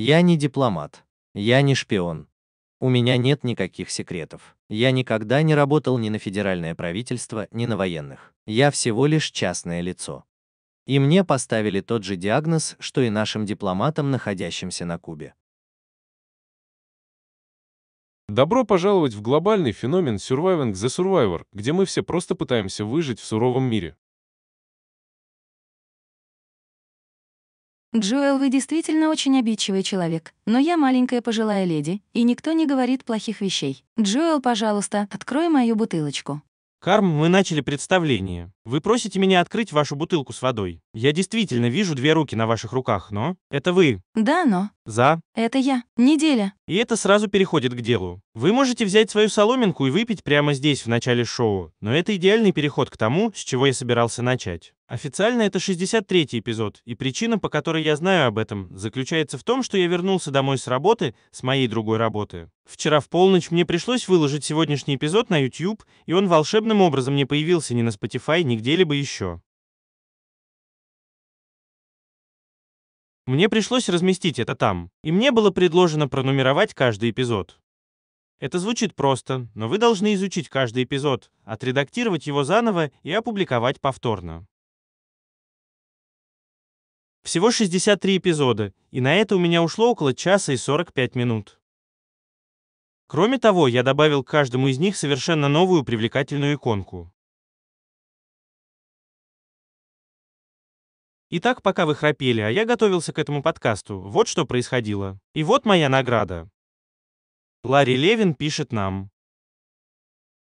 Я не дипломат. Я не шпион. У меня нет никаких секретов. Я никогда не работал ни на федеральное правительство, ни на военных. Я всего лишь частное лицо. И мне поставили тот же диагноз, что и нашим дипломатам, находящимся на Кубе. Добро пожаловать в глобальный феномен Surviving the Survivor, где мы все просто пытаемся выжить в суровом мире. «Джоэл, вы действительно очень обидчивый человек, но я маленькая пожилая леди, и никто не говорит плохих вещей. Джоэл, пожалуйста, открой мою бутылочку». Карм, мы начали представление. Вы просите меня открыть вашу бутылку с водой. Я действительно вижу две руки на ваших руках, но... Это вы. Да, но... За. Это я. Неделя. И это сразу переходит к делу. Вы можете взять свою соломинку и выпить прямо здесь, в начале шоу, но это идеальный переход к тому, с чего я собирался начать. Официально это 63-й эпизод, и причина, по которой я знаю об этом, заключается в том, что я вернулся домой с работы, с моей другой работы. Вчера в полночь мне пришлось выложить сегодняшний эпизод на YouTube, и он волшебным образом не появился ни на Spotify, ни где-либо еще. Мне пришлось разместить это там, и мне было предложено пронумеровать каждый эпизод. Это звучит просто, но вы должны изучить каждый эпизод, отредактировать его заново и опубликовать повторно. Всего 63 эпизода, и на это у меня ушло около часа и 45 минут. Кроме того, я добавил к каждому из них совершенно новую привлекательную иконку. Итак, пока вы храпели, а я готовился к этому подкасту, вот что происходило. И вот моя награда. Ларри Левин пишет нам.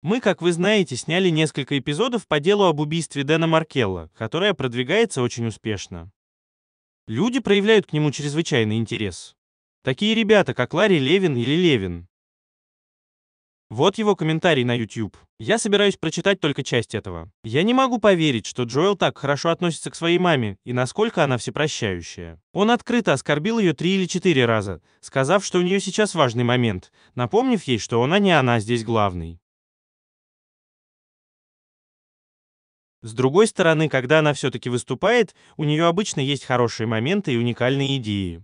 Мы, как вы знаете, сняли несколько эпизодов по делу об убийстве Дэна Маркелла, которое продвигается очень успешно. Люди проявляют к нему чрезвычайный интерес. Такие ребята, как Ларри Левин или Левин, вот его комментарий на YouTube. Я собираюсь прочитать только часть этого. Я не могу поверить, что Джоэл так хорошо относится к своей маме и насколько она всепрощающая. Он открыто оскорбил ее три или четыре раза, сказав, что у нее сейчас важный момент, напомнив ей, что она не она а здесь главный. С другой стороны, когда она все-таки выступает, у нее обычно есть хорошие моменты и уникальные идеи.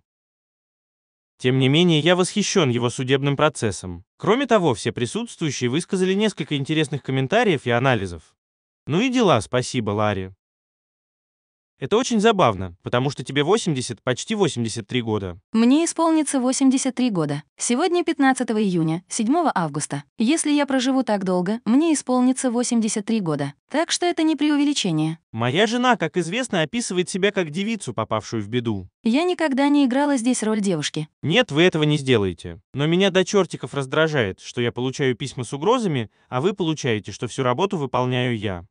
Тем не менее, я восхищен его судебным процессом. Кроме того, все присутствующие высказали несколько интересных комментариев и анализов. Ну и дела, спасибо, Ларри. Это очень забавно, потому что тебе 80, почти 83 года. Мне исполнится 83 года. Сегодня 15 июня, 7 августа. Если я проживу так долго, мне исполнится 83 года. Так что это не преувеличение. Моя жена, как известно, описывает себя как девицу, попавшую в беду. Я никогда не играла здесь роль девушки. Нет, вы этого не сделаете. Но меня до чертиков раздражает, что я получаю письма с угрозами, а вы получаете, что всю работу выполняю я.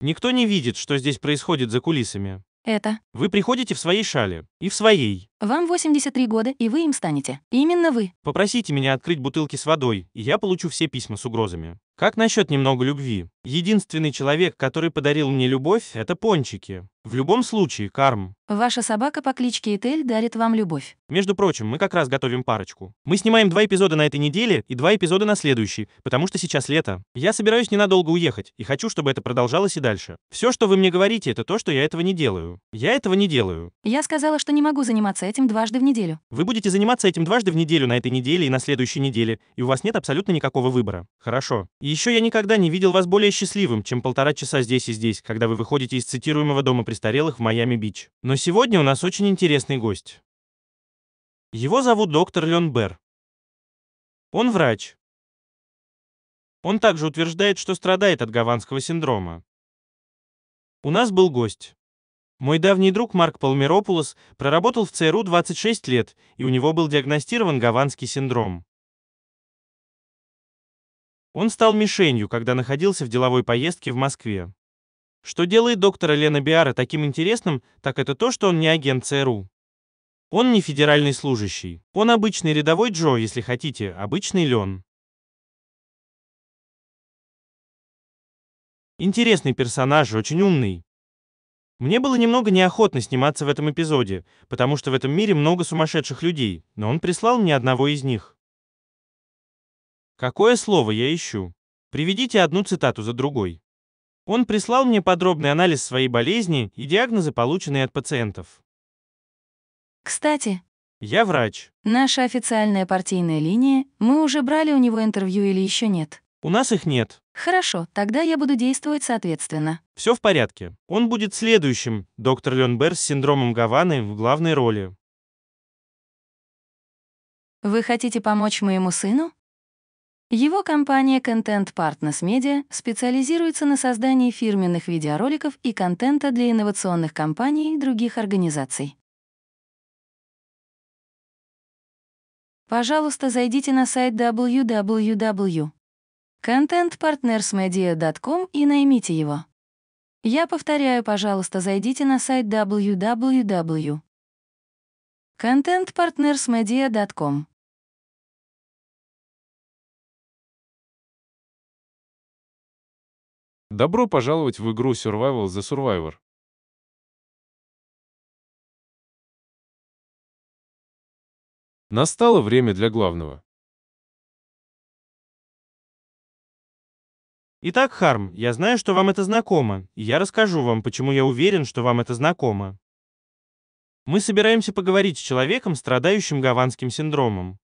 Никто не видит, что здесь происходит за кулисами. Это. Вы приходите в своей шале. И в своей. Вам 83 года, и вы им станете. Именно вы. Попросите меня открыть бутылки с водой, и я получу все письма с угрозами. Как насчет немного любви? Единственный человек, который подарил мне любовь, это пончики. В любом случае, карм. Ваша собака по кличке Этель дарит вам любовь. Между прочим, мы как раз готовим парочку. Мы снимаем два эпизода на этой неделе и два эпизода на следующей, потому что сейчас лето. Я собираюсь ненадолго уехать и хочу, чтобы это продолжалось и дальше. Все, что вы мне говорите, это то, что я этого не делаю. Я этого не делаю. Я сказала, что не могу заниматься этим дважды в неделю. Вы будете заниматься этим дважды в неделю на этой неделе и на следующей неделе, и у вас нет абсолютно никакого выбора. Хорошо. И еще я никогда не видел вас более счастливым, чем полтора часа здесь и здесь, когда вы выходите из цитируемого дома престарелых в Майами-Бич. Но сегодня у нас очень интересный гость. Его зовут доктор Лен Бер. Он врач. Он также утверждает, что страдает от гаванского синдрома. У нас был гость. Мой давний друг Марк Палмеропулос проработал в ЦРУ 26 лет, и у него был диагностирован гаванский синдром. Он стал мишенью, когда находился в деловой поездке в Москве. Что делает доктора Лена Биара таким интересным, так это то, что он не агент ЦРУ. Он не федеральный служащий. Он обычный рядовой Джо, если хотите, обычный Лен. Интересный персонаж, очень умный. Мне было немного неохотно сниматься в этом эпизоде, потому что в этом мире много сумасшедших людей, но он прислал мне одного из них. Какое слово я ищу? Приведите одну цитату за другой. Он прислал мне подробный анализ своей болезни и диагнозы, полученные от пациентов. Кстати, я врач. Наша официальная партийная линия, мы уже брали у него интервью или еще нет? У нас их нет. Хорошо, тогда я буду действовать соответственно. Все в порядке. Он будет следующим, доктор Ленбер с синдромом Гаваны в главной роли. Вы хотите помочь моему сыну? Его компания Content Partners Media специализируется на создании фирменных видеороликов и контента для инновационных компаний и других организаций. Пожалуйста, зайдите на сайт www.contentpartnersmedia.com и наймите его. Я повторяю, пожалуйста, зайдите на сайт www.contentpartnersmedia.com. Добро пожаловать в игру Survival the Survivor. Настало время для главного. Итак, Харм, я знаю, что вам это знакомо, и я расскажу вам, почему я уверен, что вам это знакомо. Мы собираемся поговорить с человеком, страдающим гаванским синдромом.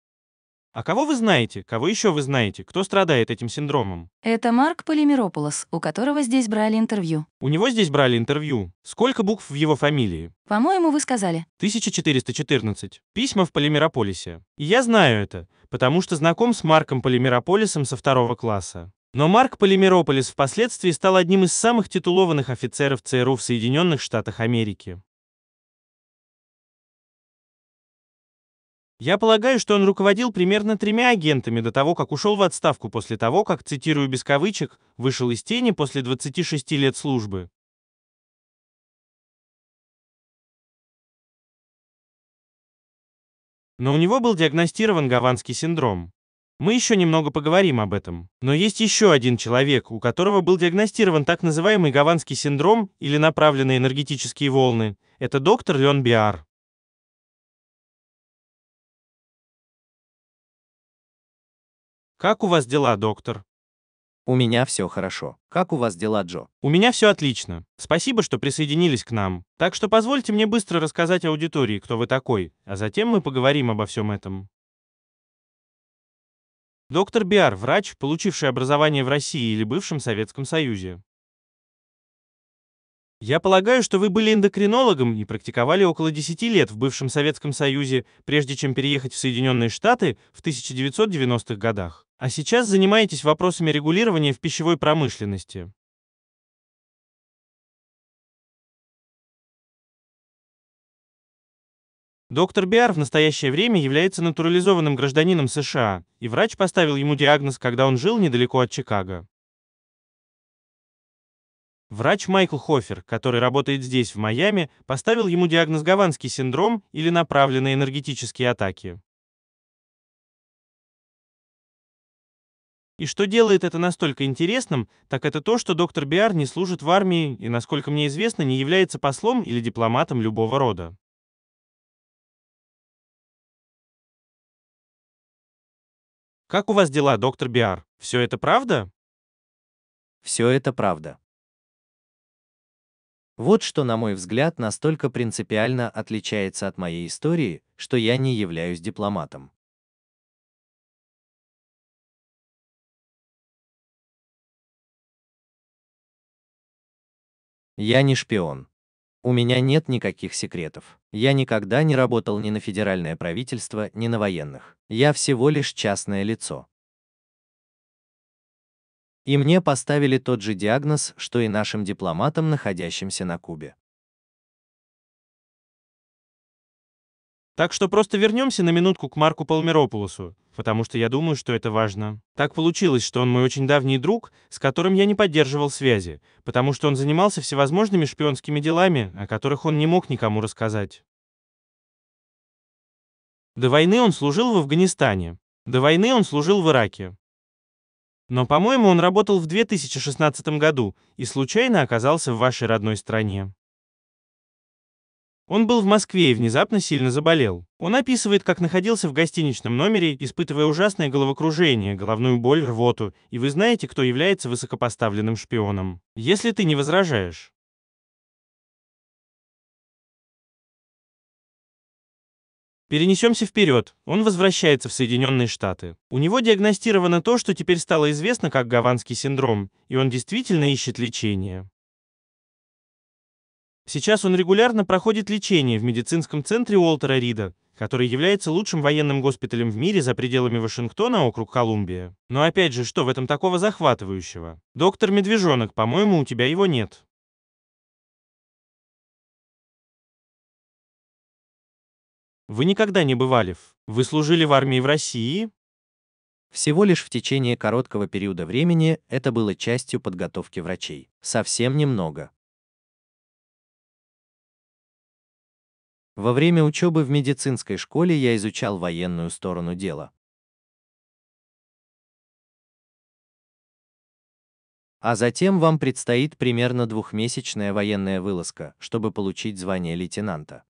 А кого вы знаете? Кого еще вы знаете? Кто страдает этим синдромом? Это Марк Полимерополос, у которого здесь брали интервью. У него здесь брали интервью. Сколько букв в его фамилии? По-моему, вы сказали. 1414. Письма в Полимерополисе. И я знаю это, потому что знаком с Марком Полимерополисом со второго класса. Но Марк Полимерополис впоследствии стал одним из самых титулованных офицеров ЦРУ в Соединенных Штатах Америки. Я полагаю, что он руководил примерно тремя агентами до того, как ушел в отставку после того, как, цитирую без кавычек, вышел из тени после 26 лет службы. Но у него был диагностирован гаванский синдром. Мы еще немного поговорим об этом. Но есть еще один человек, у которого был диагностирован так называемый гаванский синдром или направленные энергетические волны. Это доктор Леон Биар. Как у вас дела, доктор? У меня все хорошо. Как у вас дела, Джо? У меня все отлично. Спасибо, что присоединились к нам. Так что позвольте мне быстро рассказать аудитории, кто вы такой, а затем мы поговорим обо всем этом. Доктор Биар – врач, получивший образование в России или бывшем Советском Союзе. Я полагаю, что вы были эндокринологом и практиковали около 10 лет в бывшем Советском Союзе, прежде чем переехать в Соединенные Штаты в 1990-х годах. А сейчас занимаетесь вопросами регулирования в пищевой промышленности. Доктор Биар в настоящее время является натурализованным гражданином США, и врач поставил ему диагноз, когда он жил недалеко от Чикаго. Врач Майкл Хофер, который работает здесь, в Майами, поставил ему диагноз гаванский синдром или направленные энергетические атаки. И что делает это настолько интересным, так это то, что доктор Биар не служит в армии и, насколько мне известно, не является послом или дипломатом любого рода. Как у вас дела, доктор Биар? Все это правда? Все это правда. Вот что, на мой взгляд, настолько принципиально отличается от моей истории, что я не являюсь дипломатом. Я не шпион. У меня нет никаких секретов. Я никогда не работал ни на федеральное правительство, ни на военных. Я всего лишь частное лицо. И мне поставили тот же диагноз, что и нашим дипломатам, находящимся на Кубе. Так что просто вернемся на минутку к Марку Палмеропулосу, потому что я думаю, что это важно. Так получилось, что он мой очень давний друг, с которым я не поддерживал связи, потому что он занимался всевозможными шпионскими делами, о которых он не мог никому рассказать. До войны он служил в Афганистане. До войны он служил в Ираке. Но, по-моему, он работал в 2016 году и случайно оказался в вашей родной стране. Он был в Москве и внезапно сильно заболел. Он описывает, как находился в гостиничном номере, испытывая ужасное головокружение, головную боль, рвоту, и вы знаете, кто является высокопоставленным шпионом. Если ты не возражаешь. Перенесемся вперед. Он возвращается в Соединенные Штаты. У него диагностировано то, что теперь стало известно как гаванский синдром, и он действительно ищет лечение. Сейчас он регулярно проходит лечение в медицинском центре Уолтера Рида, который является лучшим военным госпиталем в мире за пределами Вашингтона, округ Колумбия. Но опять же, что в этом такого захватывающего? Доктор Медвежонок, по-моему, у тебя его нет. Вы никогда не бывали в... Вы служили в армии в России? Всего лишь в течение короткого периода времени это было частью подготовки врачей. Совсем немного. Во время учебы в медицинской школе я изучал военную сторону дела. А затем вам предстоит примерно двухмесячная военная вылазка, чтобы получить звание лейтенанта.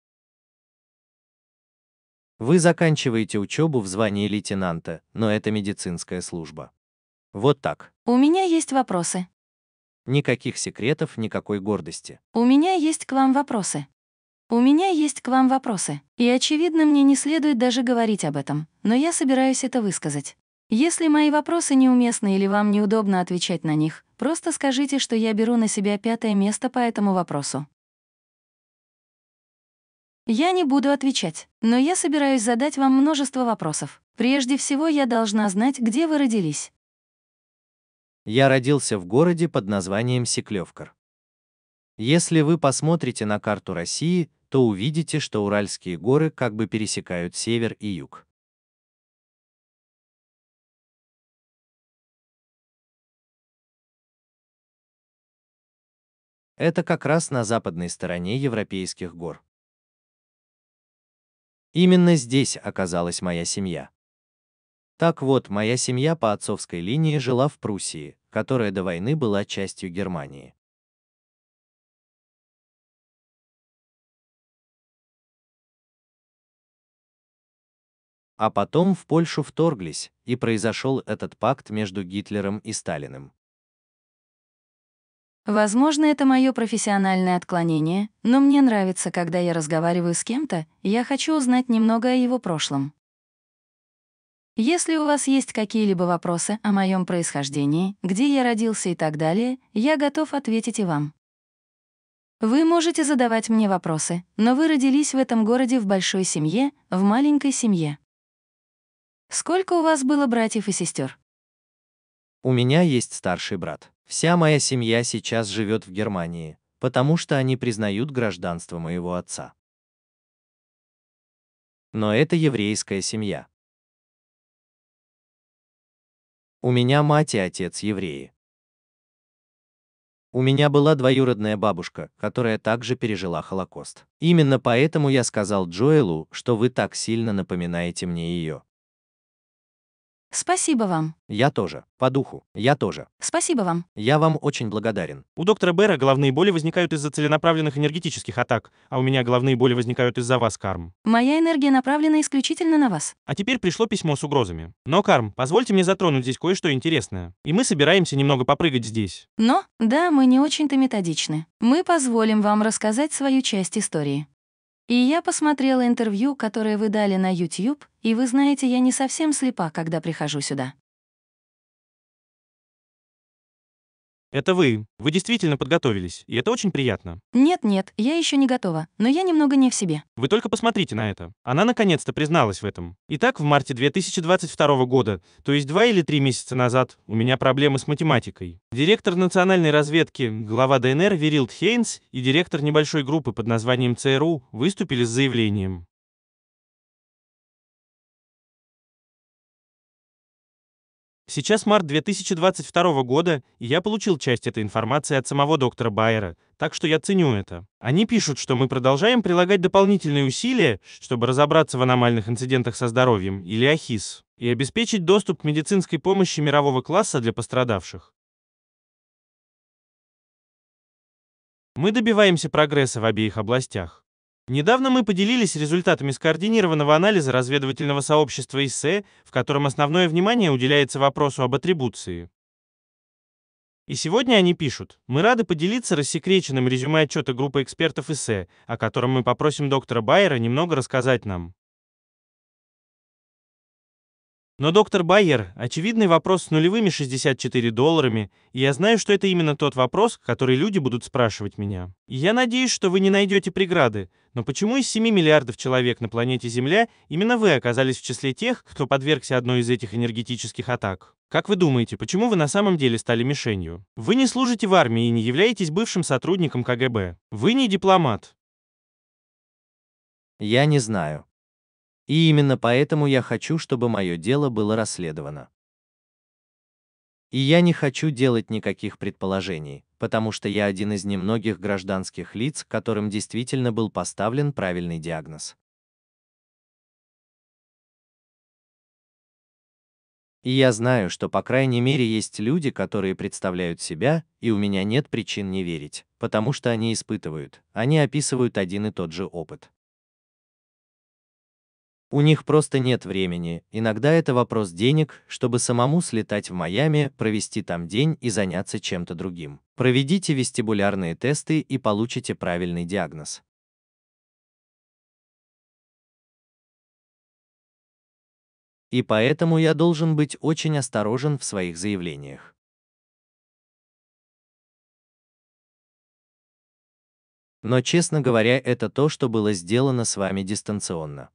Вы заканчиваете учебу в звании лейтенанта, но это медицинская служба. Вот так. У меня есть вопросы. Никаких секретов, никакой гордости. У меня есть к вам вопросы. У меня есть к вам вопросы. И, очевидно, мне не следует даже говорить об этом, но я собираюсь это высказать. Если мои вопросы неуместны или вам неудобно отвечать на них, просто скажите, что я беру на себя пятое место по этому вопросу. Я не буду отвечать, но я собираюсь задать вам множество вопросов. Прежде всего, я должна знать, где вы родились. Я родился в городе под названием Секлевкар. Если вы посмотрите на карту России, то увидите, что Уральские горы как бы пересекают север и юг. Это как раз на западной стороне Европейских гор. Именно здесь оказалась моя семья. Так вот, моя семья по отцовской линии жила в Пруссии, которая до войны была частью Германии. А потом в Польшу вторглись, и произошел этот пакт между Гитлером и Сталиным. Возможно, это мое профессиональное отклонение, но мне нравится, когда я разговариваю с кем-то, я хочу узнать немного о его прошлом. Если у вас есть какие-либо вопросы о моем происхождении, где я родился и так далее, я готов ответить и вам. Вы можете задавать мне вопросы, но вы родились в этом городе в большой семье, в маленькой семье. Сколько у вас было братьев и сестер? У меня есть старший брат. Вся моя семья сейчас живет в Германии, потому что они признают гражданство моего отца. Но это еврейская семья. У меня мать и отец евреи. У меня была двоюродная бабушка, которая также пережила Холокост. Именно поэтому я сказал Джоэлу, что вы так сильно напоминаете мне ее. Спасибо вам. Я тоже. По духу. Я тоже. Спасибо вам. Я вам очень благодарен. У доктора Бера головные боли возникают из-за целенаправленных энергетических атак, а у меня головные боли возникают из-за вас, Карм. Моя энергия направлена исключительно на вас. А теперь пришло письмо с угрозами. Но, Карм, позвольте мне затронуть здесь кое-что интересное. И мы собираемся немного попрыгать здесь. Но, да, мы не очень-то методичны. Мы позволим вам рассказать свою часть истории. И я посмотрела интервью, которое вы дали на YouTube, и вы знаете, я не совсем слепа, когда прихожу сюда. Это вы. Вы действительно подготовились, и это очень приятно. Нет-нет, я еще не готова, но я немного не в себе. Вы только посмотрите на это. Она наконец-то призналась в этом. Итак, в марте 2022 года, то есть два или три месяца назад, у меня проблемы с математикой. Директор национальной разведки, глава ДНР Верилд Хейнс и директор небольшой группы под названием ЦРУ выступили с заявлением. Сейчас март 2022 года, и я получил часть этой информации от самого доктора Байера, так что я ценю это. Они пишут, что мы продолжаем прилагать дополнительные усилия, чтобы разобраться в аномальных инцидентах со здоровьем, или АХИС, и обеспечить доступ к медицинской помощи мирового класса для пострадавших. Мы добиваемся прогресса в обеих областях. Недавно мы поделились результатами скоординированного анализа разведывательного сообщества ИСЭ, в котором основное внимание уделяется вопросу об атрибуции. И сегодня они пишут, мы рады поделиться рассекреченным резюме отчета группы экспертов ИСЭ, о котором мы попросим доктора Байера немного рассказать нам. Но доктор Байер, очевидный вопрос с нулевыми 64 долларами, и я знаю, что это именно тот вопрос, который люди будут спрашивать меня. И я надеюсь, что вы не найдете преграды, но почему из 7 миллиардов человек на планете Земля именно вы оказались в числе тех, кто подвергся одной из этих энергетических атак? Как вы думаете, почему вы на самом деле стали мишенью? Вы не служите в армии и не являетесь бывшим сотрудником КГБ. Вы не дипломат. Я не знаю. И именно поэтому я хочу, чтобы мое дело было расследовано. И я не хочу делать никаких предположений, потому что я один из немногих гражданских лиц, которым действительно был поставлен правильный диагноз. И я знаю, что по крайней мере есть люди, которые представляют себя, и у меня нет причин не верить, потому что они испытывают, они описывают один и тот же опыт. У них просто нет времени, иногда это вопрос денег, чтобы самому слетать в Майами, провести там день и заняться чем-то другим. Проведите вестибулярные тесты и получите правильный диагноз. И поэтому я должен быть очень осторожен в своих заявлениях. Но, честно говоря, это то, что было сделано с вами дистанционно.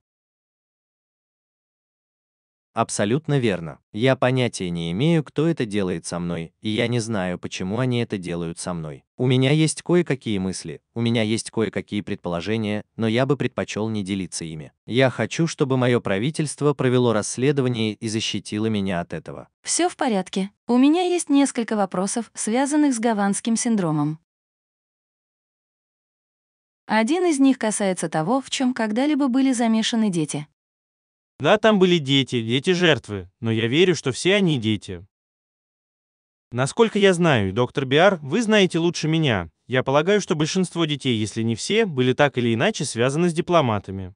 Абсолютно верно. Я понятия не имею, кто это делает со мной, и я не знаю, почему они это делают со мной. У меня есть кое-какие мысли, у меня есть кое-какие предположения, но я бы предпочел не делиться ими. Я хочу, чтобы мое правительство провело расследование и защитило меня от этого. Все в порядке. У меня есть несколько вопросов, связанных с гаванским синдромом. Один из них касается того, в чем когда-либо были замешаны дети. Да, там были дети, дети жертвы, но я верю, что все они дети. Насколько я знаю, доктор Биар, вы знаете лучше меня. Я полагаю, что большинство детей, если не все, были так или иначе связаны с дипломатами.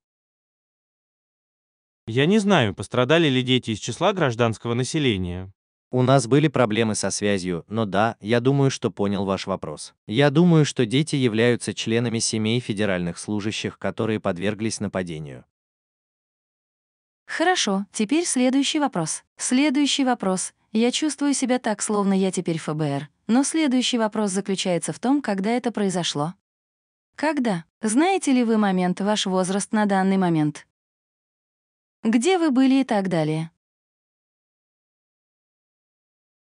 Я не знаю, пострадали ли дети из числа гражданского населения. У нас были проблемы со связью, но да, я думаю, что понял ваш вопрос. Я думаю, что дети являются членами семей федеральных служащих, которые подверглись нападению. Хорошо, теперь следующий вопрос. Следующий вопрос. Я чувствую себя так, словно я теперь ФБР. Но следующий вопрос заключается в том, когда это произошло. Когда? Знаете ли вы момент, ваш возраст на данный момент? Где вы были и так далее?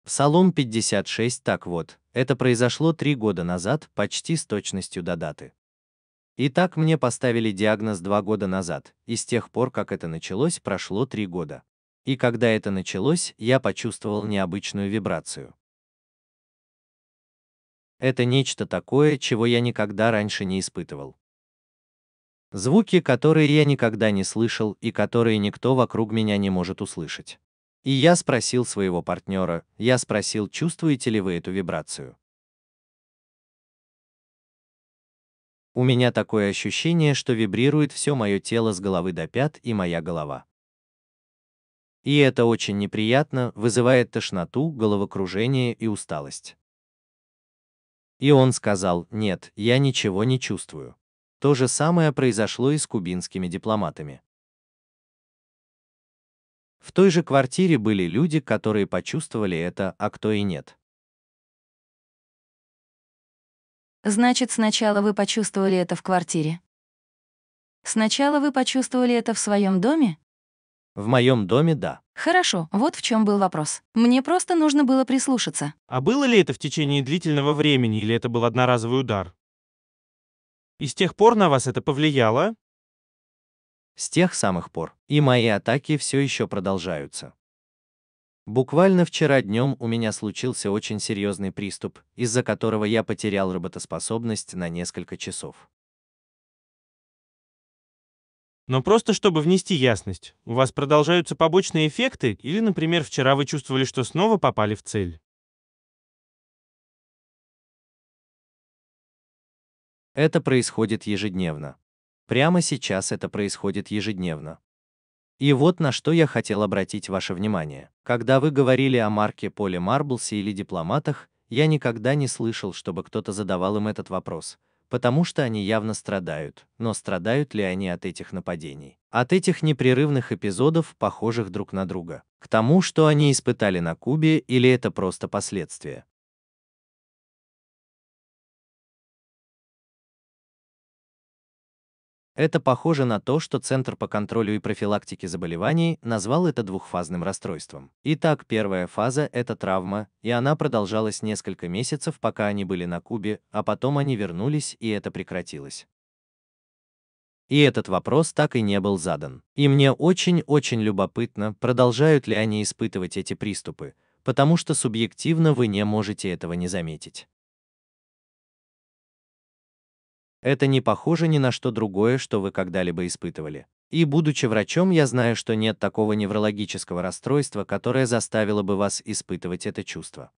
Псалом 56 так вот, это произошло три года назад, почти с точностью до даты. И так мне поставили диагноз два года назад, и с тех пор, как это началось, прошло три года. И когда это началось, я почувствовал необычную вибрацию. Это нечто такое, чего я никогда раньше не испытывал. Звуки, которые я никогда не слышал и которые никто вокруг меня не может услышать. И я спросил своего партнера, я спросил, чувствуете ли вы эту вибрацию. У меня такое ощущение, что вибрирует все мое тело с головы до пят и моя голова. И это очень неприятно, вызывает тошноту, головокружение и усталость. И он сказал, нет, я ничего не чувствую. То же самое произошло и с кубинскими дипломатами. В той же квартире были люди, которые почувствовали это, а кто и нет. Значит, сначала вы почувствовали это в квартире. Сначала вы почувствовали это в своем доме? В моем доме, да. Хорошо, вот в чем был вопрос. Мне просто нужно было прислушаться. А было ли это в течение длительного времени, или это был одноразовый удар? И с тех пор на вас это повлияло? С тех самых пор. И мои атаки все еще продолжаются. Буквально вчера днем у меня случился очень серьезный приступ, из-за которого я потерял работоспособность на несколько часов. Но просто чтобы внести ясность, у вас продолжаются побочные эффекты или, например, вчера вы чувствовали, что снова попали в цель? Это происходит ежедневно. Прямо сейчас это происходит ежедневно. И вот на что я хотел обратить ваше внимание. Когда вы говорили о марке Поли Марблсе или дипломатах, я никогда не слышал, чтобы кто-то задавал им этот вопрос, потому что они явно страдают, но страдают ли они от этих нападений? От этих непрерывных эпизодов, похожих друг на друга? К тому, что они испытали на Кубе, или это просто последствия? Это похоже на то, что Центр по контролю и профилактике заболеваний назвал это двухфазным расстройством. Итак, первая фаза – это травма, и она продолжалась несколько месяцев, пока они были на Кубе, а потом они вернулись, и это прекратилось. И этот вопрос так и не был задан. И мне очень-очень любопытно, продолжают ли они испытывать эти приступы, потому что субъективно вы не можете этого не заметить. Это не похоже ни на что другое, что вы когда-либо испытывали. И будучи врачом, я знаю, что нет такого неврологического расстройства, которое заставило бы вас испытывать это чувство.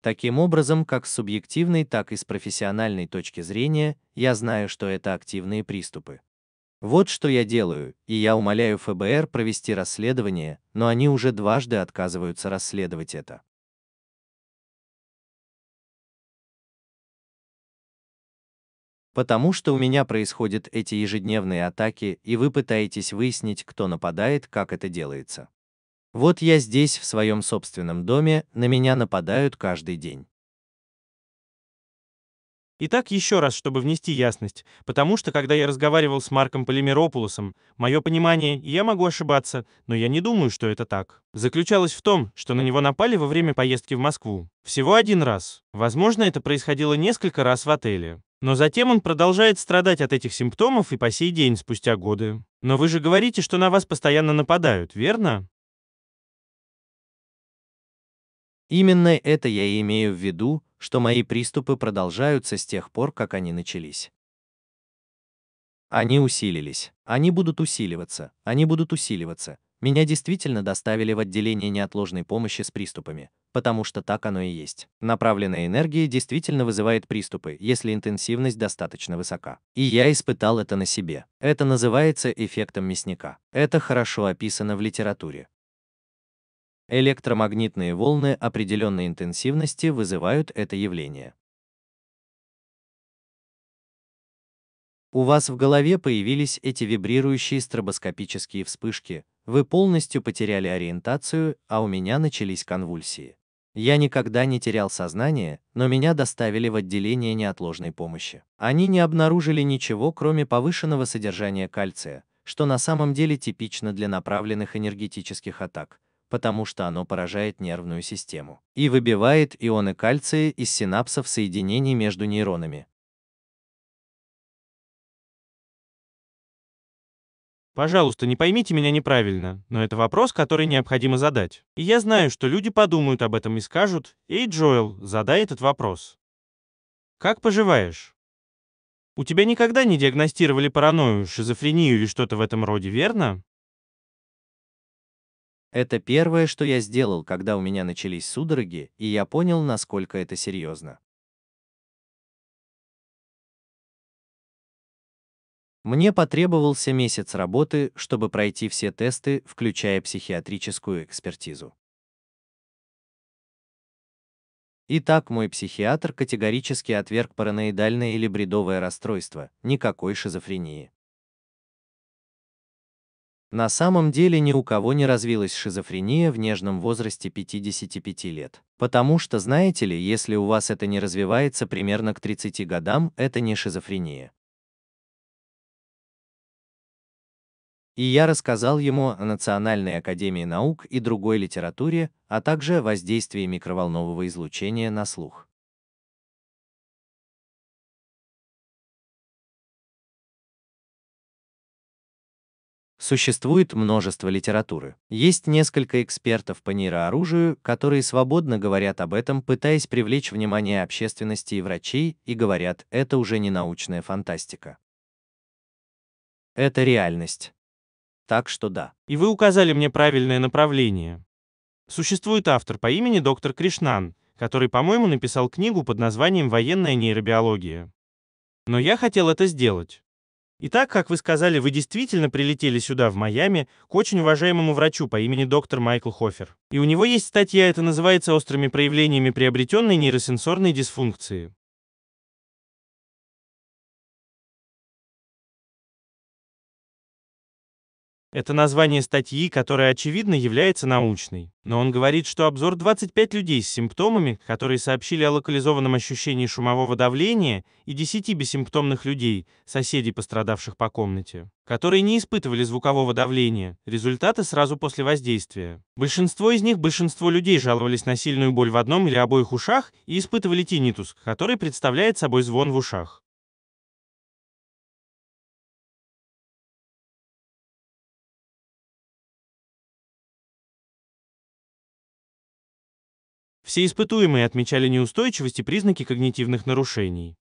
Таким образом, как с субъективной, так и с профессиональной точки зрения, я знаю, что это активные приступы. Вот что я делаю, и я умоляю ФБР провести расследование, но они уже дважды отказываются расследовать это. Потому что у меня происходят эти ежедневные атаки, и вы пытаетесь выяснить, кто нападает, как это делается. Вот я здесь, в своем собственном доме, на меня нападают каждый день. Итак, еще раз, чтобы внести ясность, потому что, когда я разговаривал с Марком Полимеропулосом, мое понимание, и я могу ошибаться, но я не думаю, что это так, заключалось в том, что на него напали во время поездки в Москву. Всего один раз. Возможно, это происходило несколько раз в отеле. Но затем он продолжает страдать от этих симптомов и по сей день, спустя годы. Но вы же говорите, что на вас постоянно нападают, верно? Именно это я и имею в виду, что мои приступы продолжаются с тех пор, как они начались. Они усилились, они будут усиливаться, они будут усиливаться, меня действительно доставили в отделение неотложной помощи с приступами, потому что так оно и есть. Направленная энергия действительно вызывает приступы, если интенсивность достаточно высока. И я испытал это на себе. Это называется эффектом мясника. Это хорошо описано в литературе. Электромагнитные волны определенной интенсивности вызывают это явление. У вас в голове появились эти вибрирующие стробоскопические вспышки, вы полностью потеряли ориентацию, а у меня начались конвульсии. Я никогда не терял сознание, но меня доставили в отделение неотложной помощи. Они не обнаружили ничего, кроме повышенного содержания кальция, что на самом деле типично для направленных энергетических атак, потому что оно поражает нервную систему и выбивает ионы кальция из синапсов соединений между нейронами, Пожалуйста, не поймите меня неправильно, но это вопрос, который необходимо задать. И я знаю, что люди подумают об этом и скажут, «Эй, Джоэл, задай этот вопрос». Как поживаешь? У тебя никогда не диагностировали паранойю, шизофрению или что-то в этом роде, верно? Это первое, что я сделал, когда у меня начались судороги, и я понял, насколько это серьезно. Мне потребовался месяц работы, чтобы пройти все тесты, включая психиатрическую экспертизу. Итак, мой психиатр категорически отверг параноидальное или бредовое расстройство, никакой шизофрении. На самом деле ни у кого не развилась шизофрения в нежном возрасте 55 лет. Потому что, знаете ли, если у вас это не развивается примерно к 30 годам, это не шизофрения. И я рассказал ему о Национальной академии наук и другой литературе, а также о воздействии микроволнового излучения на слух. Существует множество литературы. Есть несколько экспертов по нейрооружию, которые свободно говорят об этом, пытаясь привлечь внимание общественности и врачей, и говорят, это уже не научная фантастика. Это реальность. Так что да. И вы указали мне правильное направление. Существует автор по имени доктор Кришнан, который, по-моему, написал книгу под названием «Военная нейробиология». Но я хотел это сделать. Итак, как вы сказали, вы действительно прилетели сюда, в Майами, к очень уважаемому врачу по имени доктор Майкл Хофер. И у него есть статья, это называется «Острыми проявлениями приобретенной нейросенсорной дисфункции». Это название статьи, которая, очевидно, является научной. Но он говорит, что обзор 25 людей с симптомами, которые сообщили о локализованном ощущении шумового давления, и 10 бессимптомных людей, соседей, пострадавших по комнате, которые не испытывали звукового давления, результаты сразу после воздействия. Большинство из них, большинство людей жаловались на сильную боль в одном или обоих ушах и испытывали тинитус, который представляет собой звон в ушах. Все испытуемые отмечали неустойчивость и признаки когнитивных нарушений.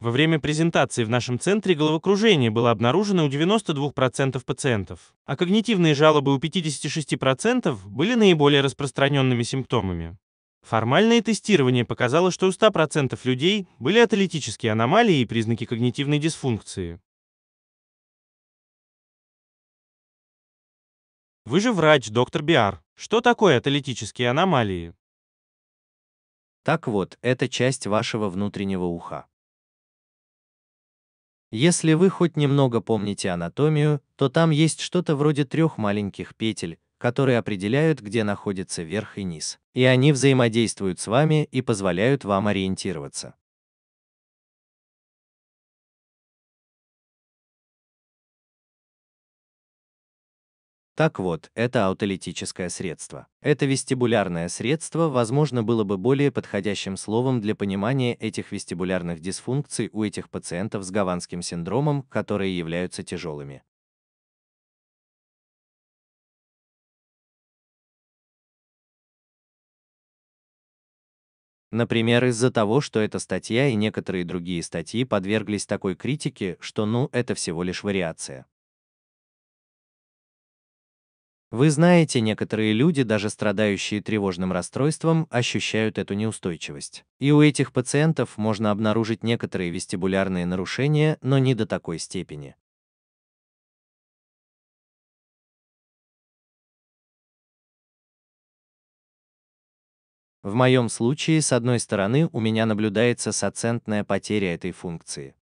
Во время презентации в нашем центре головокружение было обнаружено у 92% пациентов, а когнитивные жалобы у 56% были наиболее распространенными симптомами. Формальное тестирование показало, что у 100% людей были атолитические аномалии и признаки когнитивной дисфункции. Вы же врач, доктор Биар. Что такое аталитические аномалии? Так вот, это часть вашего внутреннего уха. Если вы хоть немного помните анатомию, то там есть что-то вроде трех маленьких петель, которые определяют, где находится верх и низ, и они взаимодействуют с вами и позволяют вам ориентироваться. Так вот, это аутолитическое средство. Это вестибулярное средство, возможно, было бы более подходящим словом для понимания этих вестибулярных дисфункций у этих пациентов с гаванским синдромом, которые являются тяжелыми. Например, из-за того, что эта статья и некоторые другие статьи подверглись такой критике, что ну, это всего лишь вариация. Вы знаете, некоторые люди, даже страдающие тревожным расстройством, ощущают эту неустойчивость. И у этих пациентов можно обнаружить некоторые вестибулярные нарушения, но не до такой степени. В моем случае, с одной стороны, у меня наблюдается соцентная потеря этой функции.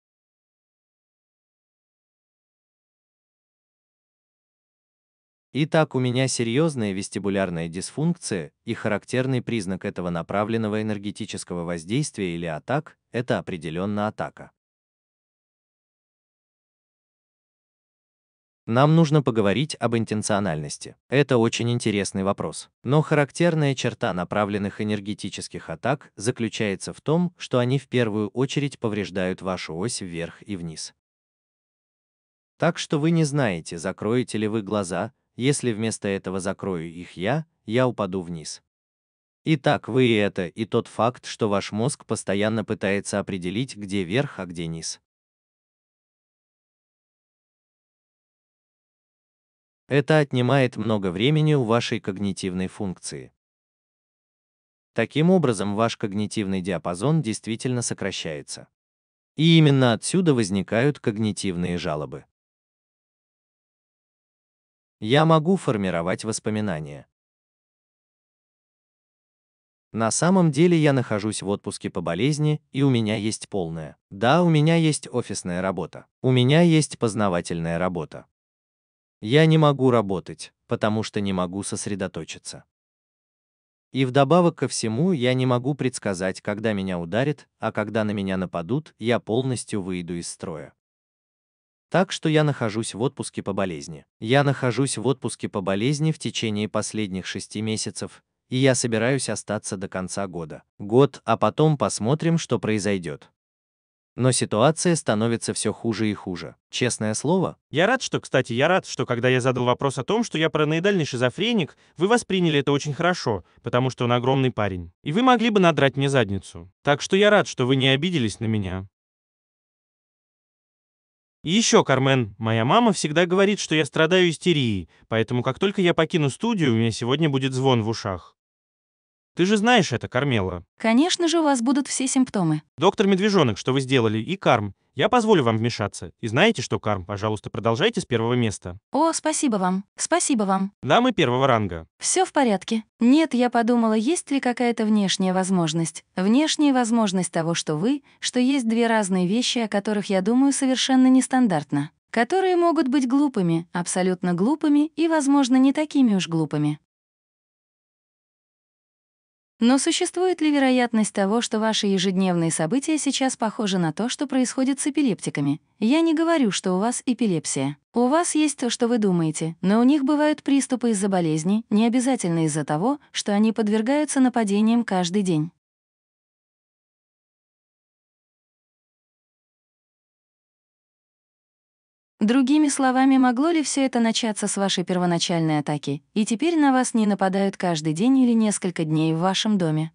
Итак, у меня серьезная вестибулярная дисфункция, и характерный признак этого направленного энергетического воздействия или атак – это определенно атака. Нам нужно поговорить об интенциональности. Это очень интересный вопрос. Но характерная черта направленных энергетических атак заключается в том, что они в первую очередь повреждают вашу ось вверх и вниз. Так что вы не знаете, закроете ли вы глаза, если вместо этого закрою их я, я упаду вниз. Итак, вы и это, и тот факт, что ваш мозг постоянно пытается определить, где верх, а где низ. Это отнимает много времени у вашей когнитивной функции. Таким образом, ваш когнитивный диапазон действительно сокращается. И именно отсюда возникают когнитивные жалобы. Я могу формировать воспоминания. На самом деле я нахожусь в отпуске по болезни, и у меня есть полная. Да, у меня есть офисная работа. У меня есть познавательная работа. Я не могу работать, потому что не могу сосредоточиться. И вдобавок ко всему, я не могу предсказать, когда меня ударит, а когда на меня нападут, я полностью выйду из строя. Так что я нахожусь в отпуске по болезни. Я нахожусь в отпуске по болезни в течение последних шести месяцев, и я собираюсь остаться до конца года. Год, а потом посмотрим, что произойдет. Но ситуация становится все хуже и хуже. Честное слово. Я рад, что, кстати, я рад, что когда я задал вопрос о том, что я параноидальный шизофреник, вы восприняли это очень хорошо, потому что он огромный парень. И вы могли бы надрать мне задницу. Так что я рад, что вы не обиделись на меня. И еще, Кармен, моя мама всегда говорит, что я страдаю истерией, поэтому как только я покину студию, у меня сегодня будет звон в ушах. Ты же знаешь это, Кармела. Конечно же, у вас будут все симптомы. Доктор Медвежонок, что вы сделали, и Карм, я позволю вам вмешаться. И знаете что, Карм, пожалуйста, продолжайте с первого места. О, спасибо вам. Спасибо вам. Да, мы первого ранга. Все в порядке. Нет, я подумала, есть ли какая-то внешняя возможность. Внешняя возможность того, что вы, что есть две разные вещи, о которых я думаю совершенно нестандартно которые могут быть глупыми, абсолютно глупыми и, возможно, не такими уж глупыми. Но существует ли вероятность того, что ваши ежедневные события сейчас похожи на то, что происходит с эпилептиками? Я не говорю, что у вас эпилепсия. У вас есть то, что вы думаете, но у них бывают приступы из-за болезни, не обязательно из-за того, что они подвергаются нападениям каждый день. Другими словами, могло ли все это начаться с вашей первоначальной атаки, и теперь на вас не нападают каждый день или несколько дней в вашем доме?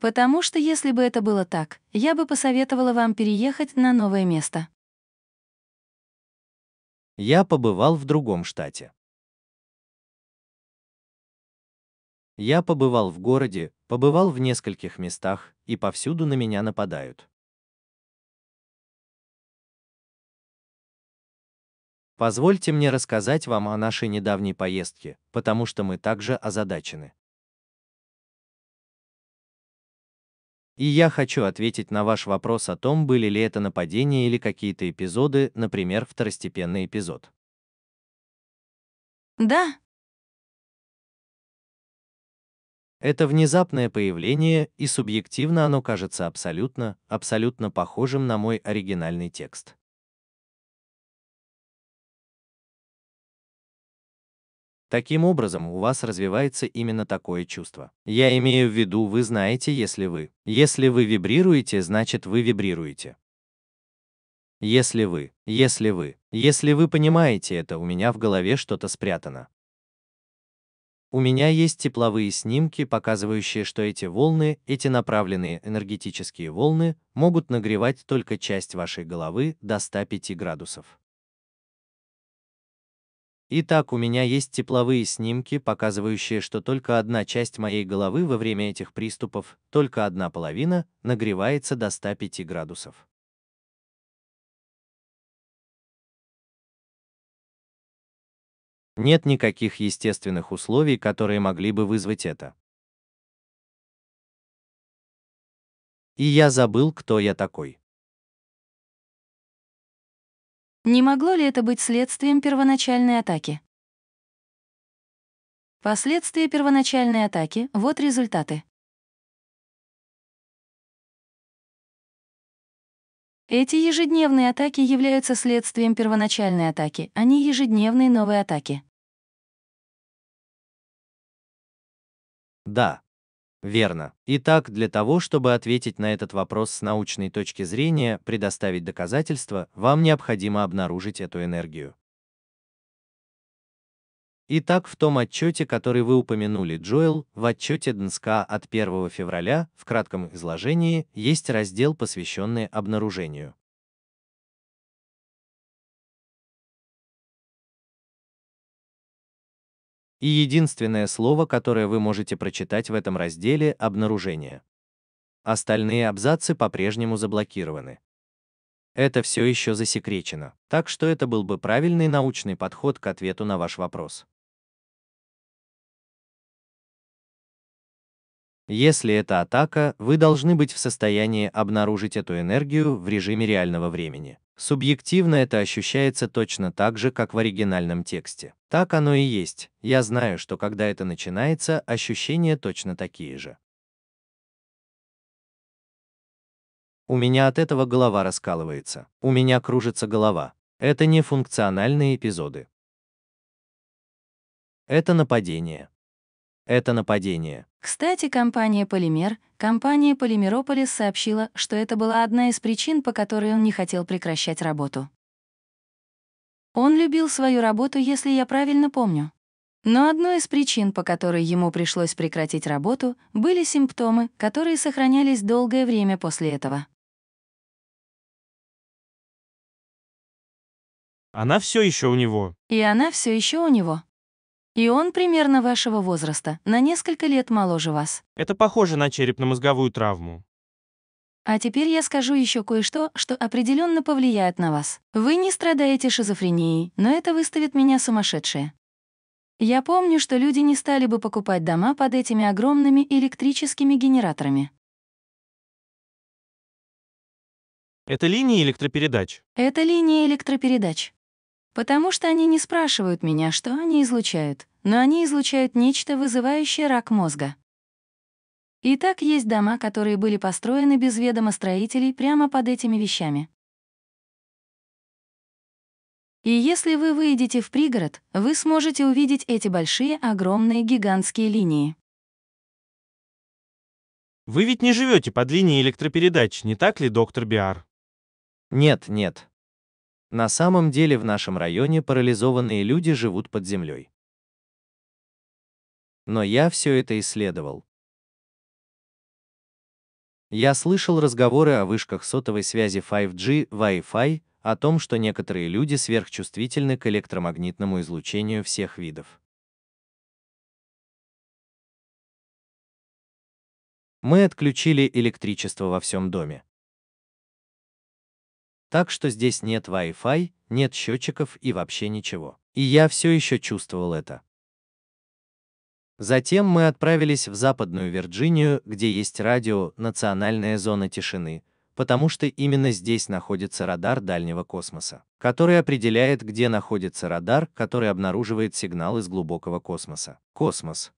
Потому что если бы это было так, я бы посоветовала вам переехать на новое место. Я побывал в другом штате. Я побывал в городе, побывал в нескольких местах, и повсюду на меня нападают. Позвольте мне рассказать вам о нашей недавней поездке, потому что мы также озадачены. И я хочу ответить на ваш вопрос о том, были ли это нападения или какие-то эпизоды, например, второстепенный эпизод. Да. Это внезапное появление, и субъективно оно кажется абсолютно, абсолютно похожим на мой оригинальный текст. Таким образом, у вас развивается именно такое чувство. Я имею в виду, вы знаете, если вы. Если вы вибрируете, значит вы вибрируете. Если вы, если вы, если вы понимаете это, у меня в голове что-то спрятано. У меня есть тепловые снимки, показывающие, что эти волны, эти направленные энергетические волны, могут нагревать только часть вашей головы до 105 градусов. Итак, у меня есть тепловые снимки, показывающие, что только одна часть моей головы во время этих приступов, только одна половина, нагревается до 105 градусов. Нет никаких естественных условий, которые могли бы вызвать это. И я забыл, кто я такой. Не могло ли это быть следствием первоначальной атаки? Последствия первоначальной атаки — вот результаты. Эти ежедневные атаки являются следствием первоначальной атаки, а не ежедневной новой атаки. Да, Верно. Итак, для того, чтобы ответить на этот вопрос с научной точки зрения, предоставить доказательства, вам необходимо обнаружить эту энергию. Итак, в том отчете, который вы упомянули, Джоэл, в отчете ДНСК от 1 февраля, в кратком изложении, есть раздел, посвященный обнаружению. И единственное слово, которое вы можете прочитать в этом разделе – обнаружение. Остальные абзацы по-прежнему заблокированы. Это все еще засекречено, так что это был бы правильный научный подход к ответу на ваш вопрос. Если это атака, вы должны быть в состоянии обнаружить эту энергию в режиме реального времени. Субъективно это ощущается точно так же, как в оригинальном тексте. Так оно и есть. Я знаю, что когда это начинается, ощущения точно такие же. У меня от этого голова раскалывается. У меня кружится голова. Это не функциональные эпизоды. Это нападение это нападение. Кстати, компания «Полимер», компания «Полимерополис» сообщила, что это была одна из причин, по которой он не хотел прекращать работу. Он любил свою работу, если я правильно помню. Но одной из причин, по которой ему пришлось прекратить работу, были симптомы, которые сохранялись долгое время после этого. Она все еще у него. И она все еще у него. И он примерно вашего возраста, на несколько лет моложе вас. Это похоже на черепно-мозговую травму. А теперь я скажу еще кое-что, что определенно повлияет на вас. Вы не страдаете шизофренией, но это выставит меня сумасшедшее. Я помню, что люди не стали бы покупать дома под этими огромными электрическими генераторами. Это линии электропередач. Это линии электропередач. Потому что они не спрашивают меня, что они излучают, но они излучают нечто, вызывающее рак мозга. Итак, есть дома, которые были построены без ведома строителей прямо под этими вещами. И если вы выйдете в пригород, вы сможете увидеть эти большие, огромные, гигантские линии. Вы ведь не живете под линией электропередач, не так ли, доктор Биар? Нет, нет. На самом деле в нашем районе парализованные люди живут под землей. Но я все это исследовал. Я слышал разговоры о вышках сотовой связи 5G, Wi-Fi, о том, что некоторые люди сверхчувствительны к электромагнитному излучению всех видов. Мы отключили электричество во всем доме. Так что здесь нет Wi-Fi, нет счетчиков и вообще ничего. И я все еще чувствовал это. Затем мы отправились в Западную Вирджинию, где есть радио «Национальная зона тишины», потому что именно здесь находится радар дальнего космоса, который определяет, где находится радар, который обнаруживает сигнал из глубокого космоса. Космос.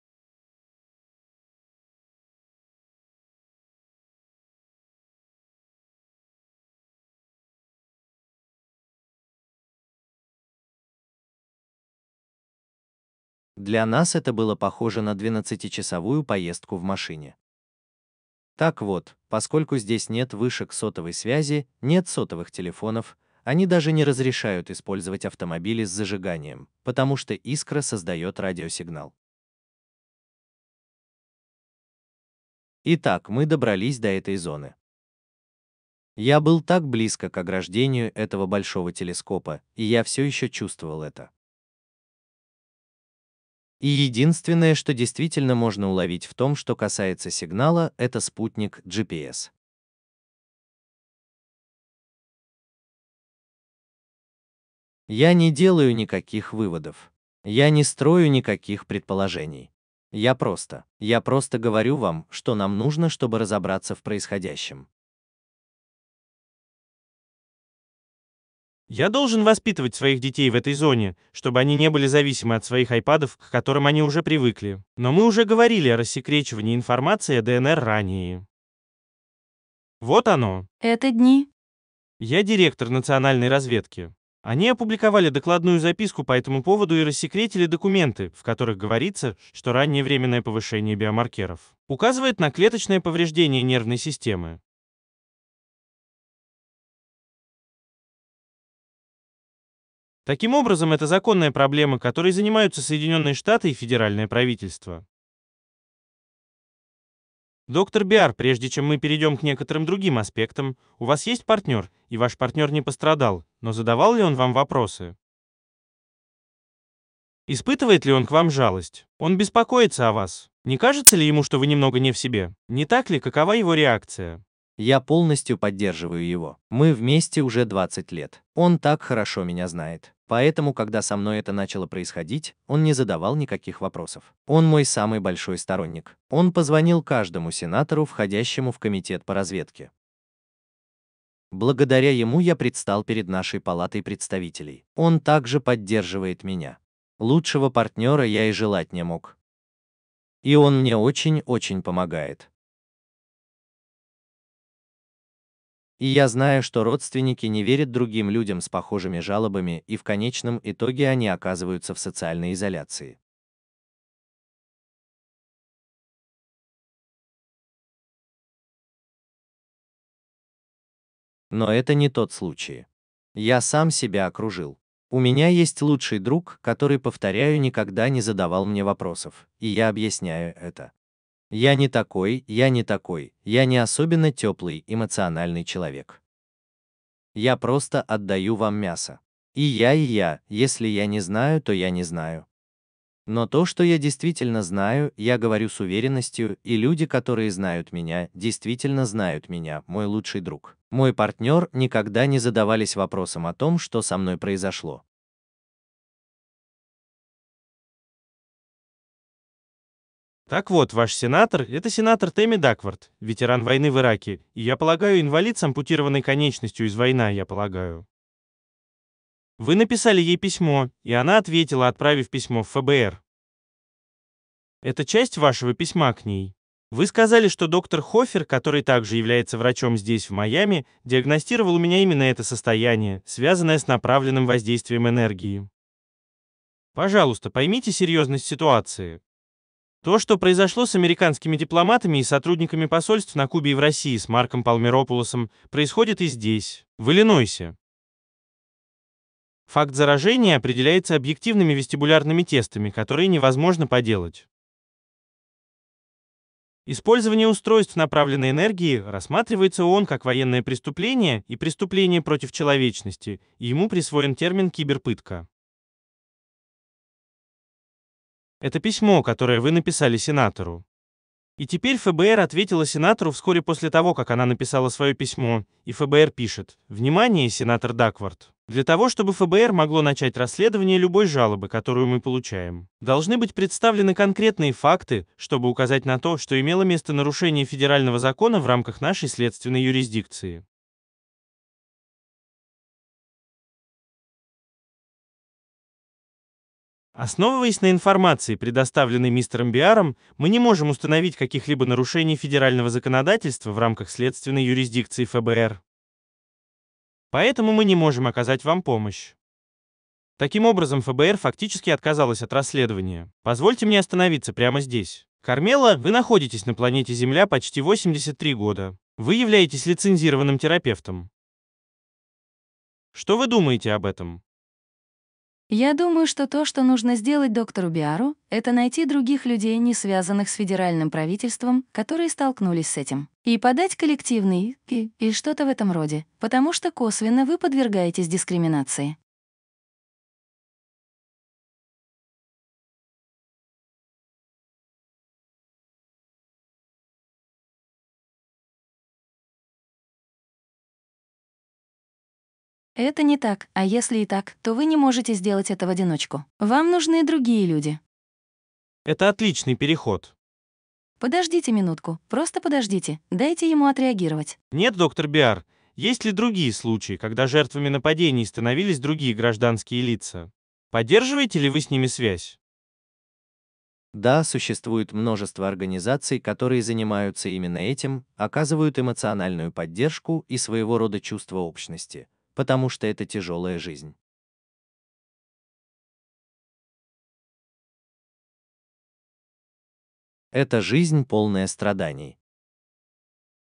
Для нас это было похоже на 12-часовую поездку в машине. Так вот, поскольку здесь нет вышек сотовой связи, нет сотовых телефонов, они даже не разрешают использовать автомобили с зажиганием, потому что искра создает радиосигнал. Итак, мы добрались до этой зоны. Я был так близко к ограждению этого большого телескопа, и я все еще чувствовал это. И единственное, что действительно можно уловить в том, что касается сигнала, это спутник GPS. Я не делаю никаких выводов. Я не строю никаких предположений. Я просто, я просто говорю вам, что нам нужно, чтобы разобраться в происходящем. Я должен воспитывать своих детей в этой зоне, чтобы они не были зависимы от своих айпадов, к которым они уже привыкли. Но мы уже говорили о рассекречивании информации о ДНР ранее. Вот оно. Это дни. Я директор национальной разведки. Они опубликовали докладную записку по этому поводу и рассекретили документы, в которых говорится, что раннее временное повышение биомаркеров указывает на клеточное повреждение нервной системы, Таким образом, это законная проблема, которой занимаются Соединенные Штаты и федеральное правительство. Доктор Биар, прежде чем мы перейдем к некоторым другим аспектам, у вас есть партнер, и ваш партнер не пострадал, но задавал ли он вам вопросы? Испытывает ли он к вам жалость? Он беспокоится о вас. Не кажется ли ему, что вы немного не в себе? Не так ли, какова его реакция? Я полностью поддерживаю его. Мы вместе уже 20 лет. Он так хорошо меня знает. Поэтому, когда со мной это начало происходить, он не задавал никаких вопросов. Он мой самый большой сторонник. Он позвонил каждому сенатору, входящему в комитет по разведке. Благодаря ему я предстал перед нашей палатой представителей. Он также поддерживает меня. Лучшего партнера я и желать не мог. И он мне очень-очень помогает. И я знаю, что родственники не верят другим людям с похожими жалобами, и в конечном итоге они оказываются в социальной изоляции. Но это не тот случай. Я сам себя окружил. У меня есть лучший друг, который, повторяю, никогда не задавал мне вопросов, и я объясняю это. Я не такой, я не такой, я не особенно теплый, эмоциональный человек. Я просто отдаю вам мясо. И я, и я, если я не знаю, то я не знаю. Но то, что я действительно знаю, я говорю с уверенностью, и люди, которые знают меня, действительно знают меня, мой лучший друг. Мой партнер никогда не задавались вопросом о том, что со мной произошло. Так вот, ваш сенатор — это сенатор Тэмми Даквард, ветеран войны в Ираке, и, я полагаю, инвалид с ампутированной конечностью из войны, я полагаю. Вы написали ей письмо, и она ответила, отправив письмо в ФБР. Это часть вашего письма к ней. Вы сказали, что доктор Хофер, который также является врачом здесь, в Майами, диагностировал у меня именно это состояние, связанное с направленным воздействием энергии. Пожалуйста, поймите серьезность ситуации. То, что произошло с американскими дипломатами и сотрудниками посольств на Кубе и в России с Марком Палмеропулосом, происходит и здесь, в Иллинойсе. Факт заражения определяется объективными вестибулярными тестами, которые невозможно поделать. Использование устройств направленной энергии рассматривается ООН как военное преступление и преступление против человечности, и ему присвоен термин «киберпытка». Это письмо, которое вы написали сенатору. И теперь ФБР ответила сенатору вскоре после того, как она написала свое письмо, и ФБР пишет «Внимание, сенатор Даквард! Для того, чтобы ФБР могло начать расследование любой жалобы, которую мы получаем, должны быть представлены конкретные факты, чтобы указать на то, что имело место нарушение федерального закона в рамках нашей следственной юрисдикции. Основываясь на информации, предоставленной мистером Биаром, мы не можем установить каких-либо нарушений федерального законодательства в рамках следственной юрисдикции ФБР. Поэтому мы не можем оказать вам помощь. Таким образом, ФБР фактически отказалась от расследования. Позвольте мне остановиться прямо здесь. Кармела, вы находитесь на планете Земля почти 83 года. Вы являетесь лицензированным терапевтом. Что вы думаете об этом? Я думаю, что то, что нужно сделать доктору Биару, это найти других людей, не связанных с федеральным правительством, которые столкнулись с этим, и подать коллективный и, и что-то в этом роде, потому что косвенно вы подвергаетесь дискриминации. Это не так, а если и так, то вы не можете сделать это в одиночку. Вам нужны другие люди. Это отличный переход. Подождите минутку, просто подождите, дайте ему отреагировать. Нет, доктор Биар, есть ли другие случаи, когда жертвами нападений становились другие гражданские лица? Поддерживаете ли вы с ними связь? Да, существует множество организаций, которые занимаются именно этим, оказывают эмоциональную поддержку и своего рода чувство общности, потому что это тяжелая жизнь. Это жизнь полная страданий.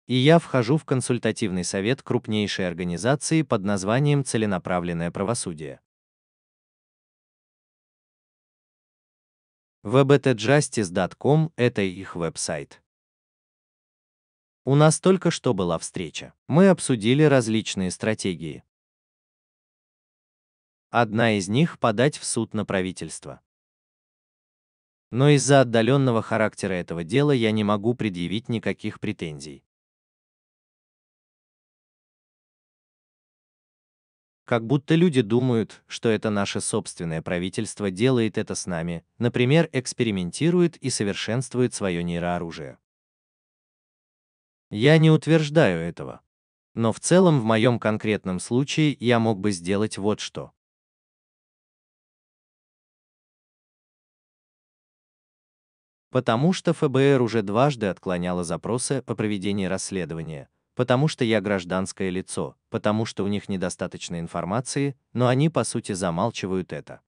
И я вхожу в консультативный совет крупнейшей организации под названием «Целенаправленное правосудие». wbtjustice.com – это их веб-сайт. У нас только что была встреча. Мы обсудили различные стратегии, Одна из них подать в суд на правительство. Но из-за отдаленного характера этого дела я не могу предъявить никаких претензий. Как будто люди думают, что это наше собственное правительство делает это с нами, например, экспериментирует и совершенствует свое нейрооружие. Я не утверждаю этого. Но в целом в моем конкретном случае я мог бы сделать вот что. Потому что ФБР уже дважды отклоняло запросы о проведении расследования, потому что я гражданское лицо, потому что у них недостаточно информации, но они по сути замалчивают это.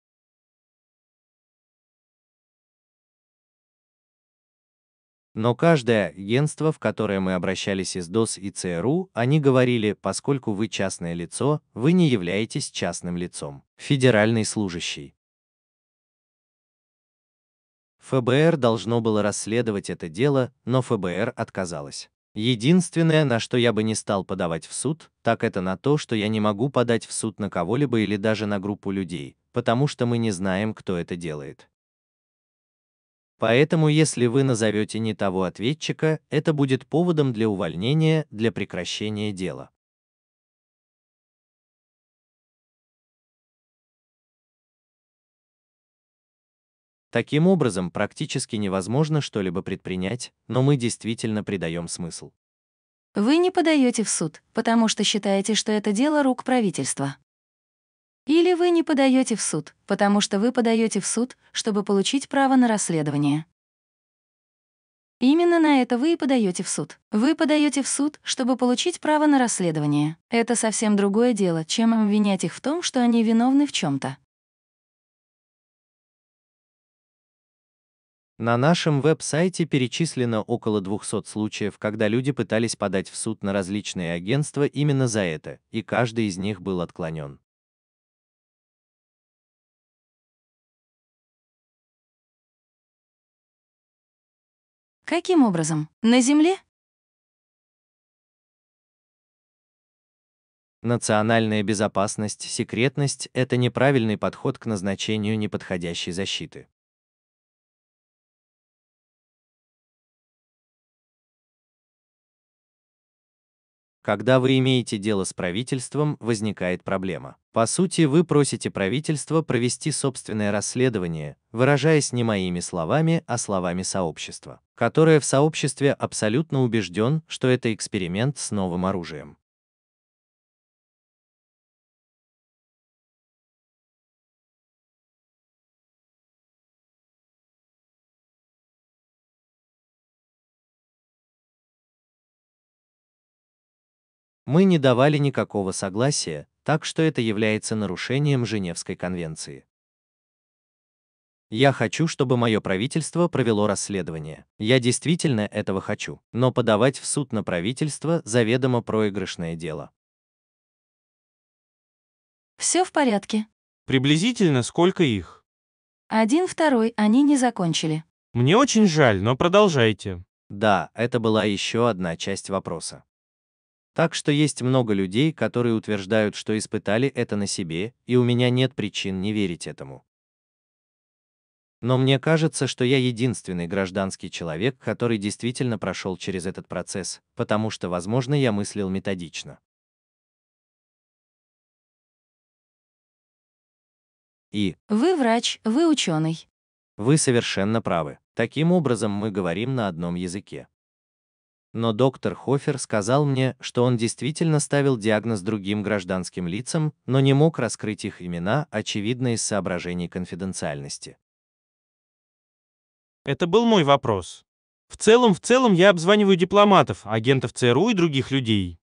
Но каждое агентство, в которое мы обращались из ДОС и ЦРУ, они говорили, поскольку вы частное лицо, вы не являетесь частным лицом. Федеральный служащий. ФБР должно было расследовать это дело, но ФБР отказалось. Единственное, на что я бы не стал подавать в суд, так это на то, что я не могу подать в суд на кого-либо или даже на группу людей, потому что мы не знаем, кто это делает. Поэтому если вы назовете не того ответчика, это будет поводом для увольнения, для прекращения дела. Таким образом, практически невозможно что-либо предпринять, но мы действительно придаем смысл. Вы не подаете в суд, потому что считаете, что это дело рук правительства. Или вы не подаете в суд, потому что вы подаете в суд, чтобы получить право на расследование. Именно на это вы и подаете в суд. Вы подаете в суд, чтобы получить право на расследование. Это совсем другое дело, чем обвинять их в том, что они виновны в чем-то. На нашем веб-сайте перечислено около 200 случаев, когда люди пытались подать в суд на различные агентства именно за это, и каждый из них был отклонен. Каким образом? На Земле? Национальная безопасность, секретность — это неправильный подход к назначению неподходящей защиты. Когда вы имеете дело с правительством, возникает проблема. По сути, вы просите правительство провести собственное расследование, выражаясь не моими словами, а словами сообщества, которое в сообществе абсолютно убежден, что это эксперимент с новым оружием. Мы не давали никакого согласия, так что это является нарушением Женевской конвенции. Я хочу, чтобы мое правительство провело расследование. Я действительно этого хочу, но подавать в суд на правительство заведомо проигрышное дело. Все в порядке. Приблизительно сколько их? Один, второй, они не закончили. Мне очень жаль, но продолжайте. Да, это была еще одна часть вопроса. Так что есть много людей, которые утверждают, что испытали это на себе, и у меня нет причин не верить этому. Но мне кажется, что я единственный гражданский человек, который действительно прошел через этот процесс, потому что, возможно, я мыслил методично. И «Вы врач, вы ученый». Вы совершенно правы. Таким образом мы говорим на одном языке но доктор Хофер сказал мне, что он действительно ставил диагноз другим гражданским лицам, но не мог раскрыть их имена, очевидно, из соображений конфиденциальности. Это был мой вопрос. В целом, в целом я обзваниваю дипломатов, агентов ЦРУ и других людей.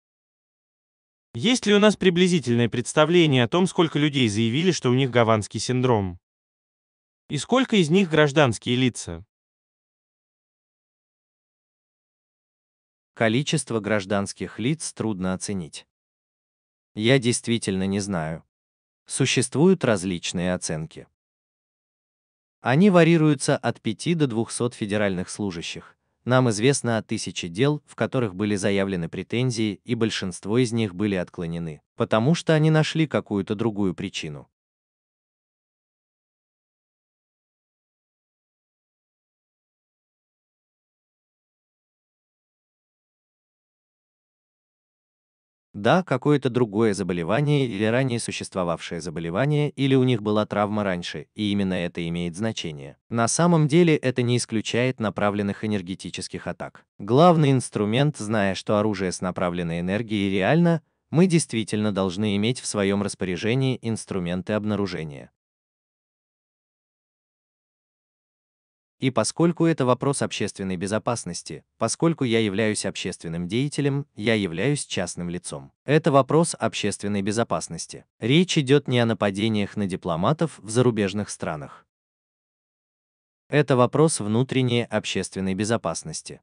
Есть ли у нас приблизительное представление о том, сколько людей заявили, что у них гаванский синдром? И сколько из них гражданские лица? Количество гражданских лиц трудно оценить. Я действительно не знаю. Существуют различные оценки. Они варьируются от 5 до 200 федеральных служащих. Нам известно о тысяче дел, в которых были заявлены претензии, и большинство из них были отклонены, потому что они нашли какую-то другую причину. Да, какое-то другое заболевание или ранее существовавшее заболевание, или у них была травма раньше, и именно это имеет значение. На самом деле это не исключает направленных энергетических атак. Главный инструмент, зная, что оружие с направленной энергией реально, мы действительно должны иметь в своем распоряжении инструменты обнаружения. И поскольку это вопрос общественной безопасности, поскольку я являюсь общественным деятелем, я являюсь частным лицом. Это вопрос общественной безопасности. Речь идет не о нападениях на дипломатов в зарубежных странах. Это вопрос внутренней общественной безопасности.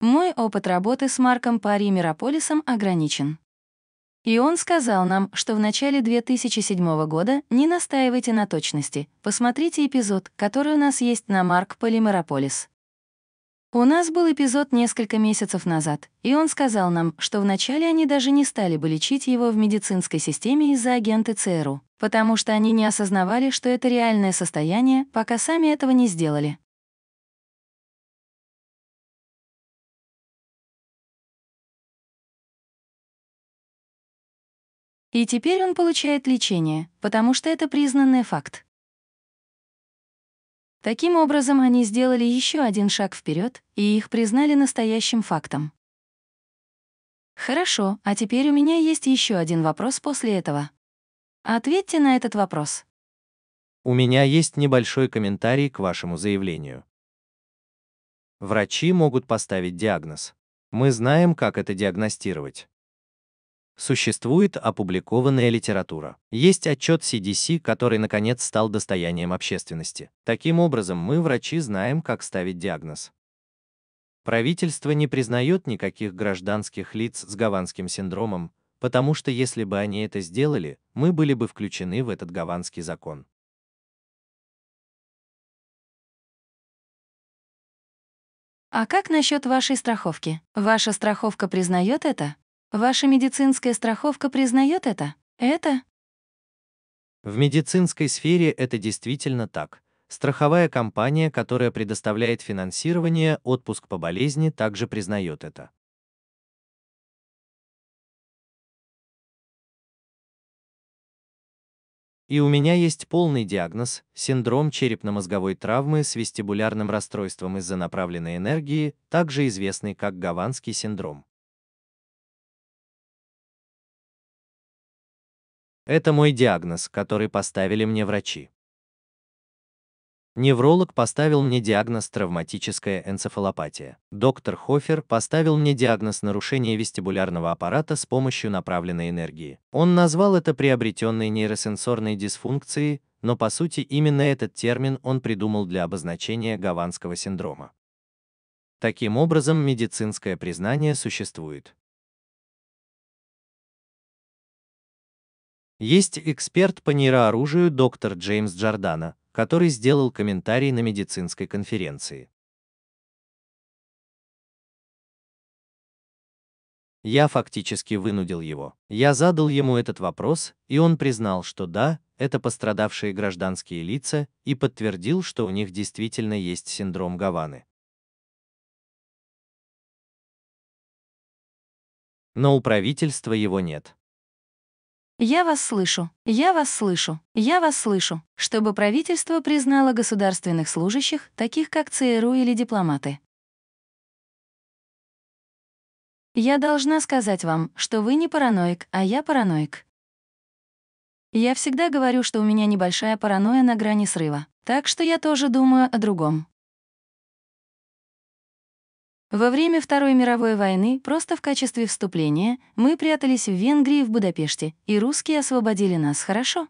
Мой опыт работы с Марком Пари Мирополисом ограничен. И он сказал нам, что в начале 2007 года не настаивайте на точности, посмотрите эпизод, который у нас есть на Марк Полимерополис. У нас был эпизод несколько месяцев назад, и он сказал нам, что вначале они даже не стали бы лечить его в медицинской системе из-за агента ЦРУ, потому что они не осознавали, что это реальное состояние, пока сами этого не сделали. И теперь он получает лечение, потому что это признанный факт. Таким образом, они сделали еще один шаг вперед, и их признали настоящим фактом. Хорошо, а теперь у меня есть еще один вопрос после этого. Ответьте на этот вопрос. У меня есть небольшой комментарий к вашему заявлению. Врачи могут поставить диагноз. Мы знаем, как это диагностировать. Существует опубликованная литература. Есть отчет CDC, который, наконец, стал достоянием общественности. Таким образом, мы, врачи, знаем, как ставить диагноз. Правительство не признает никаких гражданских лиц с гаванским синдромом, потому что если бы они это сделали, мы были бы включены в этот гаванский закон. А как насчет вашей страховки? Ваша страховка признает это? Ваша медицинская страховка признает это? Это? В медицинской сфере это действительно так. Страховая компания, которая предоставляет финансирование, отпуск по болезни, также признает это. И у меня есть полный диагноз – синдром черепно-мозговой травмы с вестибулярным расстройством из-за направленной энергии, также известный как Гаванский синдром. Это мой диагноз, который поставили мне врачи. Невролог поставил мне диагноз травматическая энцефалопатия. Доктор Хофер поставил мне диагноз нарушение вестибулярного аппарата с помощью направленной энергии. Он назвал это приобретенной нейросенсорной дисфункцией, но по сути именно этот термин он придумал для обозначения гаванского синдрома. Таким образом, медицинское признание существует. Есть эксперт по нейрооружию доктор Джеймс Джордана, который сделал комментарий на медицинской конференции. Я фактически вынудил его. Я задал ему этот вопрос, и он признал, что да, это пострадавшие гражданские лица, и подтвердил, что у них действительно есть синдром Гаваны. Но у правительства его нет. Я вас слышу, я вас слышу, я вас слышу, чтобы правительство признало государственных служащих, таких как ЦРУ или дипломаты. Я должна сказать вам, что вы не параноик, а я параноик. Я всегда говорю, что у меня небольшая паранойя на грани срыва, так что я тоже думаю о другом. Во время Второй мировой войны просто в качестве вступления мы прятались в Венгрии в Будапеште, и русские освободили нас хорошо.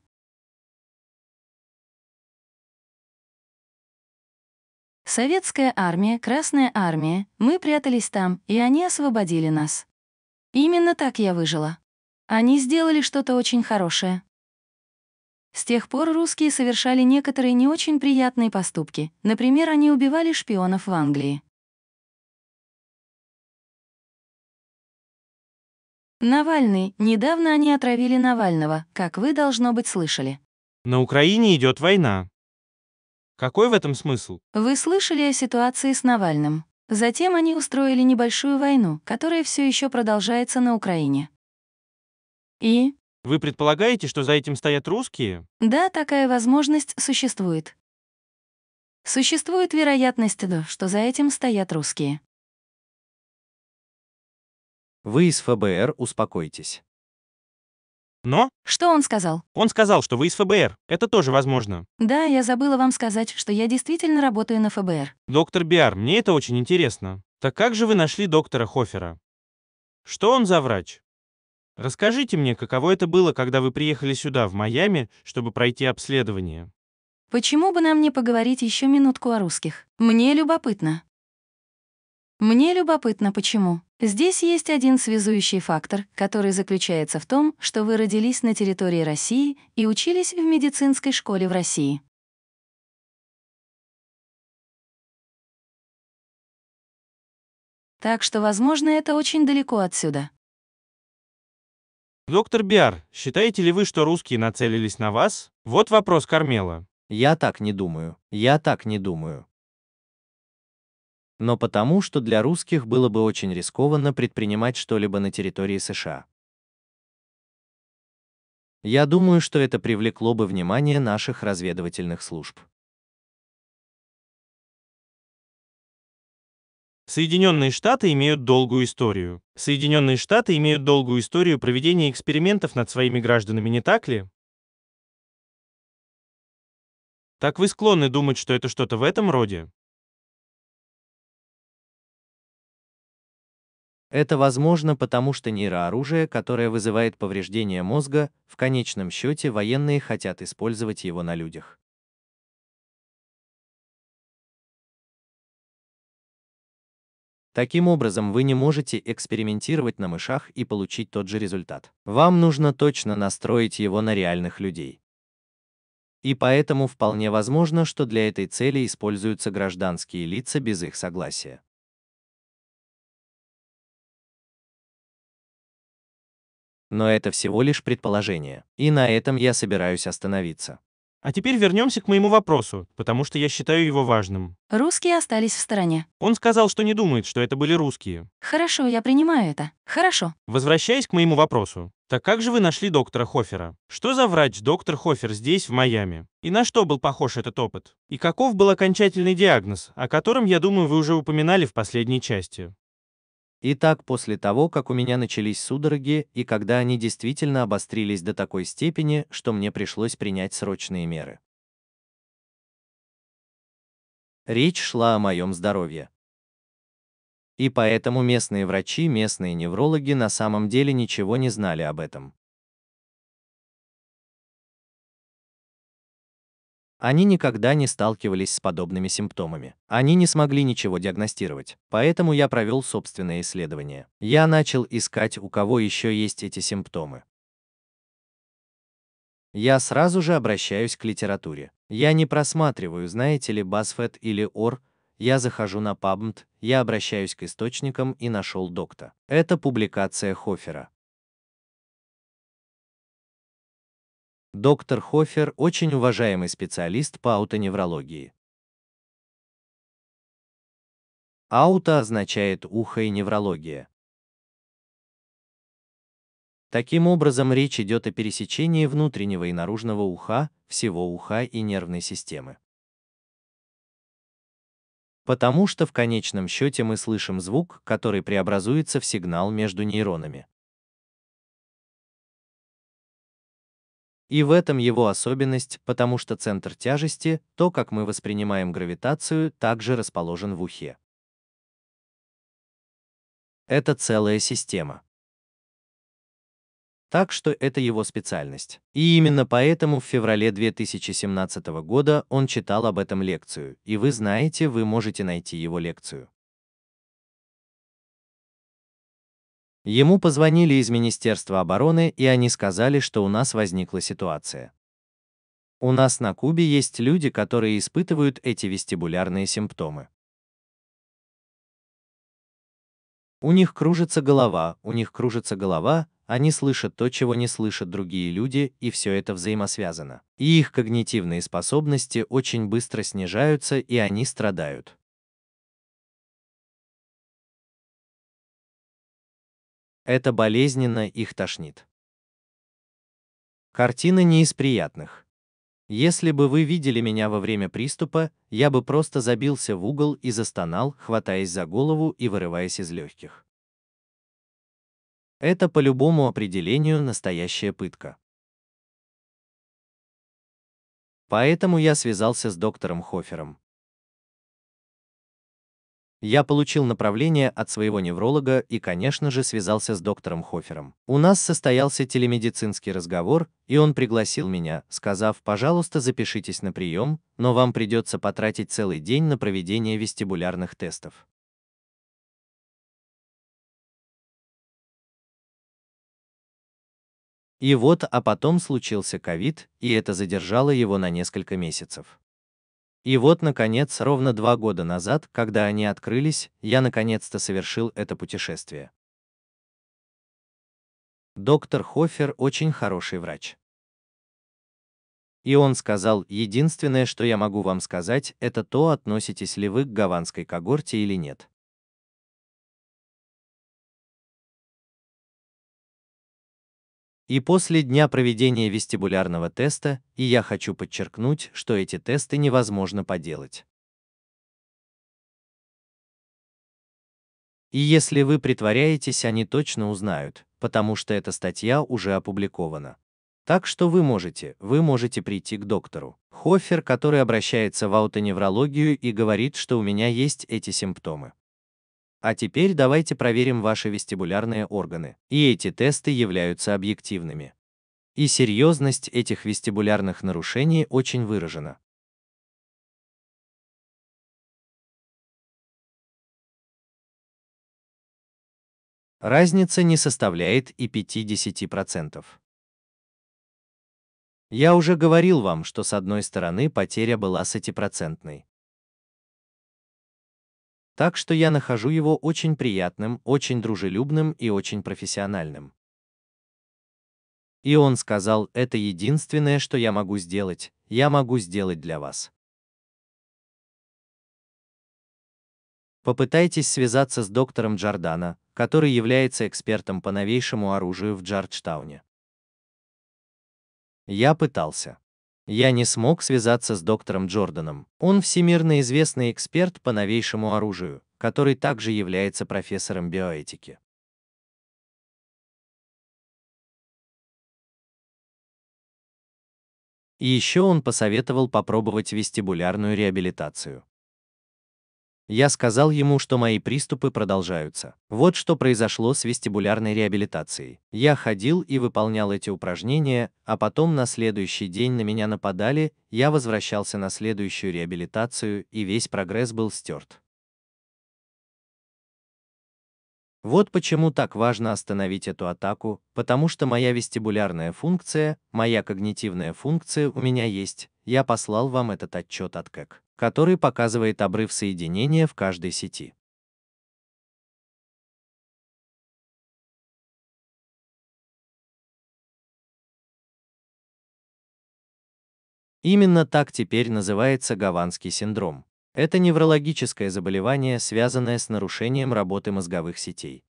Советская армия, Красная армия, мы прятались там, и они освободили нас. Именно так я выжила. Они сделали что-то очень хорошее. С тех пор русские совершали некоторые не очень приятные поступки. Например, они убивали шпионов в Англии. Навальный. Недавно они отравили Навального, как вы, должно быть, слышали. На Украине идет война. Какой в этом смысл? Вы слышали о ситуации с Навальным. Затем они устроили небольшую войну, которая все еще продолжается на Украине. И? Вы предполагаете, что за этим стоят русские? Да, такая возможность существует. Существует вероятность, что за этим стоят русские. Вы из ФБР успокойтесь. Но? Что он сказал? Он сказал, что вы из ФБР. Это тоже возможно. Да, я забыла вам сказать, что я действительно работаю на ФБР. Доктор Биар, мне это очень интересно. Так как же вы нашли доктора Хофера? Что он за врач? Расскажите мне, каково это было, когда вы приехали сюда, в Майами, чтобы пройти обследование? Почему бы нам не поговорить еще минутку о русских? Мне любопытно. Мне любопытно, почему. Здесь есть один связующий фактор, который заключается в том, что вы родились на территории России и учились в медицинской школе в России. Так что, возможно, это очень далеко отсюда. Доктор Биар, считаете ли вы, что русские нацелились на вас? Вот вопрос Кармела. Я так не думаю. Я так не думаю но потому, что для русских было бы очень рискованно предпринимать что-либо на территории США. Я думаю, что это привлекло бы внимание наших разведывательных служб. Соединенные Штаты имеют долгую историю. Соединенные Штаты имеют долгую историю проведения экспериментов над своими гражданами, не так ли? Так вы склонны думать, что это что-то в этом роде? Это возможно потому, что нейрооружие, которое вызывает повреждение мозга, в конечном счете военные хотят использовать его на людях. Таким образом, вы не можете экспериментировать на мышах и получить тот же результат. Вам нужно точно настроить его на реальных людей. И поэтому вполне возможно, что для этой цели используются гражданские лица без их согласия. Но это всего лишь предположение. И на этом я собираюсь остановиться. А теперь вернемся к моему вопросу, потому что я считаю его важным. Русские остались в стороне. Он сказал, что не думает, что это были русские. Хорошо, я принимаю это. Хорошо. Возвращаясь к моему вопросу. Так как же вы нашли доктора Хофера? Что за врач доктор Хофер здесь, в Майами? И на что был похож этот опыт? И каков был окончательный диагноз, о котором, я думаю, вы уже упоминали в последней части? Итак, после того, как у меня начались судороги и когда они действительно обострились до такой степени, что мне пришлось принять срочные меры. Речь шла о моем здоровье. И поэтому местные врачи, местные неврологи на самом деле ничего не знали об этом. Они никогда не сталкивались с подобными симптомами. Они не смогли ничего диагностировать. Поэтому я провел собственное исследование. Я начал искать, у кого еще есть эти симптомы. Я сразу же обращаюсь к литературе. Я не просматриваю, знаете ли, BuzzFeed или Ор. я захожу на PubMed, я обращаюсь к источникам и нашел доктора. Это публикация Хофера. Доктор Хофер – очень уважаемый специалист по аутоневрологии. Ауто означает ухо и неврология. Таким образом, речь идет о пересечении внутреннего и наружного уха, всего уха и нервной системы. Потому что в конечном счете мы слышим звук, который преобразуется в сигнал между нейронами. И в этом его особенность, потому что центр тяжести, то, как мы воспринимаем гравитацию, также расположен в ухе. Это целая система. Так что это его специальность. И именно поэтому в феврале 2017 года он читал об этом лекцию, и вы знаете, вы можете найти его лекцию. Ему позвонили из Министерства обороны, и они сказали, что у нас возникла ситуация. У нас на Кубе есть люди, которые испытывают эти вестибулярные симптомы. У них кружится голова, у них кружится голова, они слышат то, чего не слышат другие люди, и все это взаимосвязано. И их когнитивные способности очень быстро снижаются, и они страдают. Это болезненно их тошнит. Картина не из приятных. Если бы вы видели меня во время приступа, я бы просто забился в угол и застонал, хватаясь за голову и вырываясь из легких. Это по любому определению настоящая пытка. Поэтому я связался с доктором Хофером, я получил направление от своего невролога и, конечно же, связался с доктором Хофером. У нас состоялся телемедицинский разговор, и он пригласил меня, сказав, пожалуйста, запишитесь на прием, но вам придется потратить целый день на проведение вестибулярных тестов. И вот, а потом случился ковид, и это задержало его на несколько месяцев. И вот, наконец, ровно два года назад, когда они открылись, я наконец-то совершил это путешествие. Доктор Хофер очень хороший врач. И он сказал, единственное, что я могу вам сказать, это то, относитесь ли вы к гаванской когорте или нет. И после дня проведения вестибулярного теста, и я хочу подчеркнуть, что эти тесты невозможно поделать. И если вы притворяетесь, они точно узнают, потому что эта статья уже опубликована. Так что вы можете, вы можете прийти к доктору Хофер, который обращается в аутоневрологию и говорит, что у меня есть эти симптомы. А теперь давайте проверим ваши вестибулярные органы. И эти тесты являются объективными. И серьезность этих вестибулярных нарушений очень выражена. Разница не составляет и 50%. Я уже говорил вам, что с одной стороны потеря была сотипроцентной. Так что я нахожу его очень приятным, очень дружелюбным и очень профессиональным. И он сказал, это единственное, что я могу сделать, я могу сделать для вас. Попытайтесь связаться с доктором Джордана, который является экспертом по новейшему оружию в Джорджтауне. Я пытался. Я не смог связаться с доктором Джорданом. Он всемирно известный эксперт по новейшему оружию, который также является профессором биоэтики. И еще он посоветовал попробовать вестибулярную реабилитацию. Я сказал ему, что мои приступы продолжаются. Вот что произошло с вестибулярной реабилитацией. Я ходил и выполнял эти упражнения, а потом на следующий день на меня нападали, я возвращался на следующую реабилитацию, и весь прогресс был стерт. Вот почему так важно остановить эту атаку, потому что моя вестибулярная функция, моя когнитивная функция у меня есть, я послал вам этот отчет от КЭК который показывает обрыв соединения в каждой сети. Именно так теперь называется гаванский синдром. Это неврологическое заболевание, связанное с нарушением работы мозговых сетей.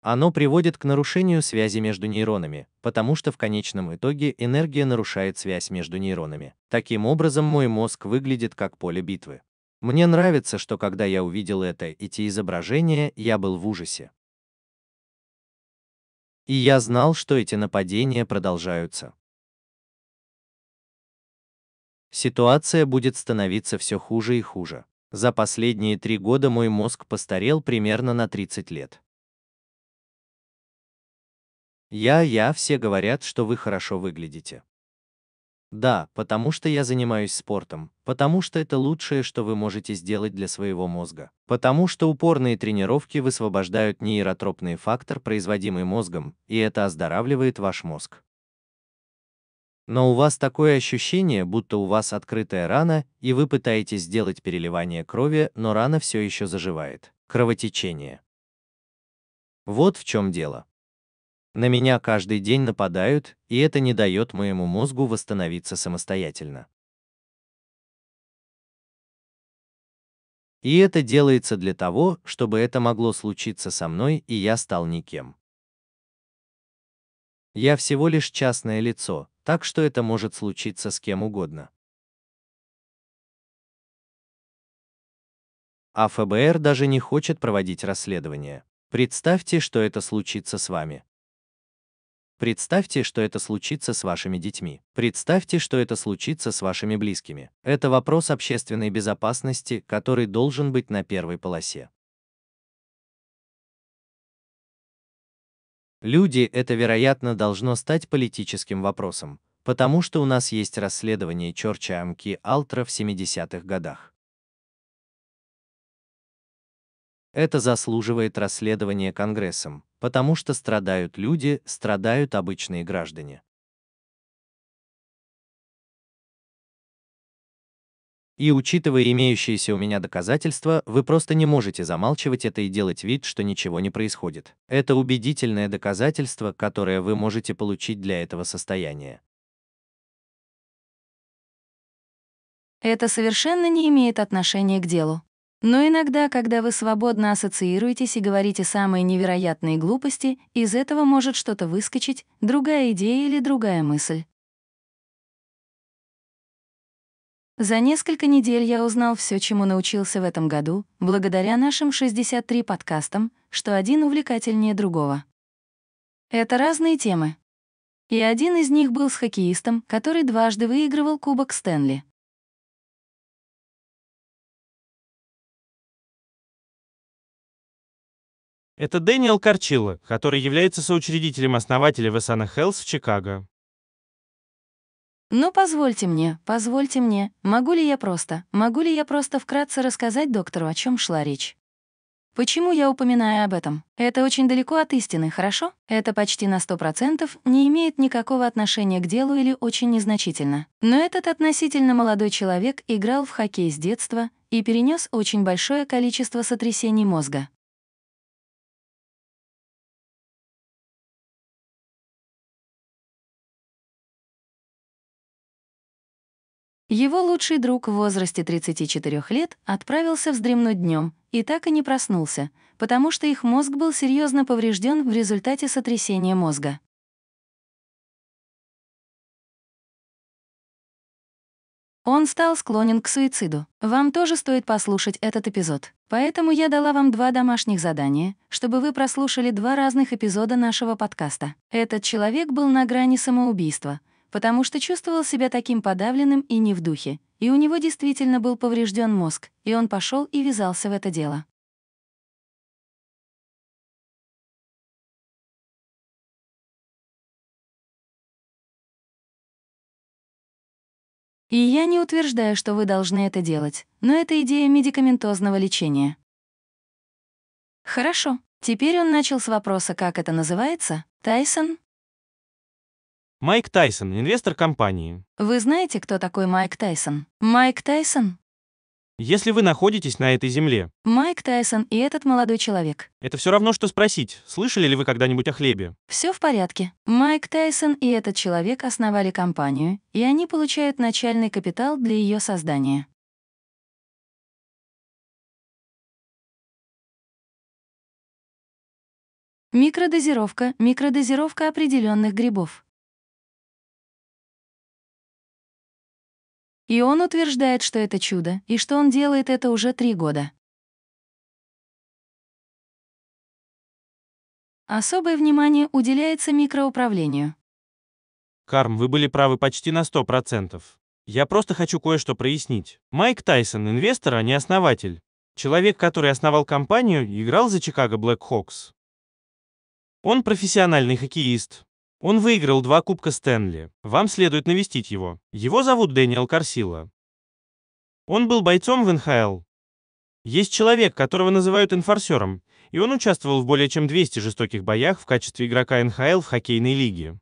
Оно приводит к нарушению связи между нейронами, потому что в конечном итоге энергия нарушает связь между нейронами. Таким образом мой мозг выглядит как поле битвы. Мне нравится, что когда я увидел это и те изображения, я был в ужасе. И я знал, что эти нападения продолжаются. Ситуация будет становиться все хуже и хуже. За последние три года мой мозг постарел примерно на 30 лет. Я-я, все говорят, что вы хорошо выглядите. Да, потому что я занимаюсь спортом, потому что это лучшее, что вы можете сделать для своего мозга, потому что упорные тренировки высвобождают нейротропный фактор, производимый мозгом, и это оздоравливает ваш мозг. Но у вас такое ощущение, будто у вас открытая рана, и вы пытаетесь сделать переливание крови, но рана все еще заживает. Кровотечение. Вот в чем дело. На меня каждый день нападают, и это не дает моему мозгу восстановиться самостоятельно. И это делается для того, чтобы это могло случиться со мной, и я стал никем. Я всего лишь частное лицо, так что это может случиться с кем угодно. А ФБР даже не хочет проводить расследование. Представьте, что это случится с вами. Представьте, что это случится с вашими детьми. Представьте, что это случится с вашими близкими. Это вопрос общественной безопасности, который должен быть на первой полосе. Люди это, вероятно, должно стать политическим вопросом, потому что у нас есть расследование Чорча Амки Алтра в 70-х годах. Это заслуживает расследования Конгрессом, потому что страдают люди, страдают обычные граждане. И учитывая имеющиеся у меня доказательства, вы просто не можете замалчивать это и делать вид, что ничего не происходит. Это убедительное доказательство, которое вы можете получить для этого состояния. Это совершенно не имеет отношения к делу. Но иногда, когда вы свободно ассоциируетесь и говорите самые невероятные глупости, из этого может что-то выскочить, другая идея или другая мысль. За несколько недель я узнал все, чему научился в этом году, благодаря нашим 63 подкастам, что один увлекательнее другого. Это разные темы. И один из них был с хоккеистом, который дважды выигрывал Кубок Стэнли. Это Дэниел Корчилла, который является соучредителем основателя Весана Хелс в Чикаго. Но ну, позвольте мне, позвольте мне. Могу ли я просто, могу ли я просто вкратце рассказать доктору, о чем шла речь?» Почему я упоминаю об этом? Это очень далеко от истины, хорошо? Это почти на 100% не имеет никакого отношения к делу или очень незначительно. Но этот относительно молодой человек играл в хоккей с детства и перенес очень большое количество сотрясений мозга. Его лучший друг в возрасте 34 лет отправился вздремнуть днем и так и не проснулся, потому что их мозг был серьезно поврежден в результате сотрясения мозга. Он стал склонен к суициду. Вам тоже стоит послушать этот эпизод. Поэтому я дала вам два домашних задания, чтобы вы прослушали два разных эпизода нашего подкаста. Этот человек был на грани самоубийства, потому что чувствовал себя таким подавленным и не в духе, и у него действительно был поврежден мозг, и он пошел и вязался в это дело. И я не утверждаю, что вы должны это делать, но это идея медикаментозного лечения. Хорошо, теперь он начал с вопроса, как это называется, Тайсон, Майк Тайсон, инвестор компании. Вы знаете, кто такой Майк Тайсон? Майк Тайсон? Если вы находитесь на этой земле. Майк Тайсон и этот молодой человек. Это все равно, что спросить, слышали ли вы когда-нибудь о хлебе? Все в порядке. Майк Тайсон и этот человек основали компанию, и они получают начальный капитал для ее создания. Микродозировка, микродозировка определенных грибов. И он утверждает, что это чудо, и что он делает это уже три года. Особое внимание уделяется микроуправлению. Карм, вы были правы почти на 100%. Я просто хочу кое-что прояснить. Майк Тайсон – инвестор, а не основатель. Человек, который основал компанию, играл за Чикаго Блэк Хокс. Он профессиональный хоккеист, он выиграл два кубка Стэнли. Вам следует навестить его. Его зовут Дэниел Корсила. Он был бойцом в НХЛ. Есть человек, которого называют инфорсером, и он участвовал в более чем 200 жестоких боях в качестве игрока НХЛ в хоккейной лиге.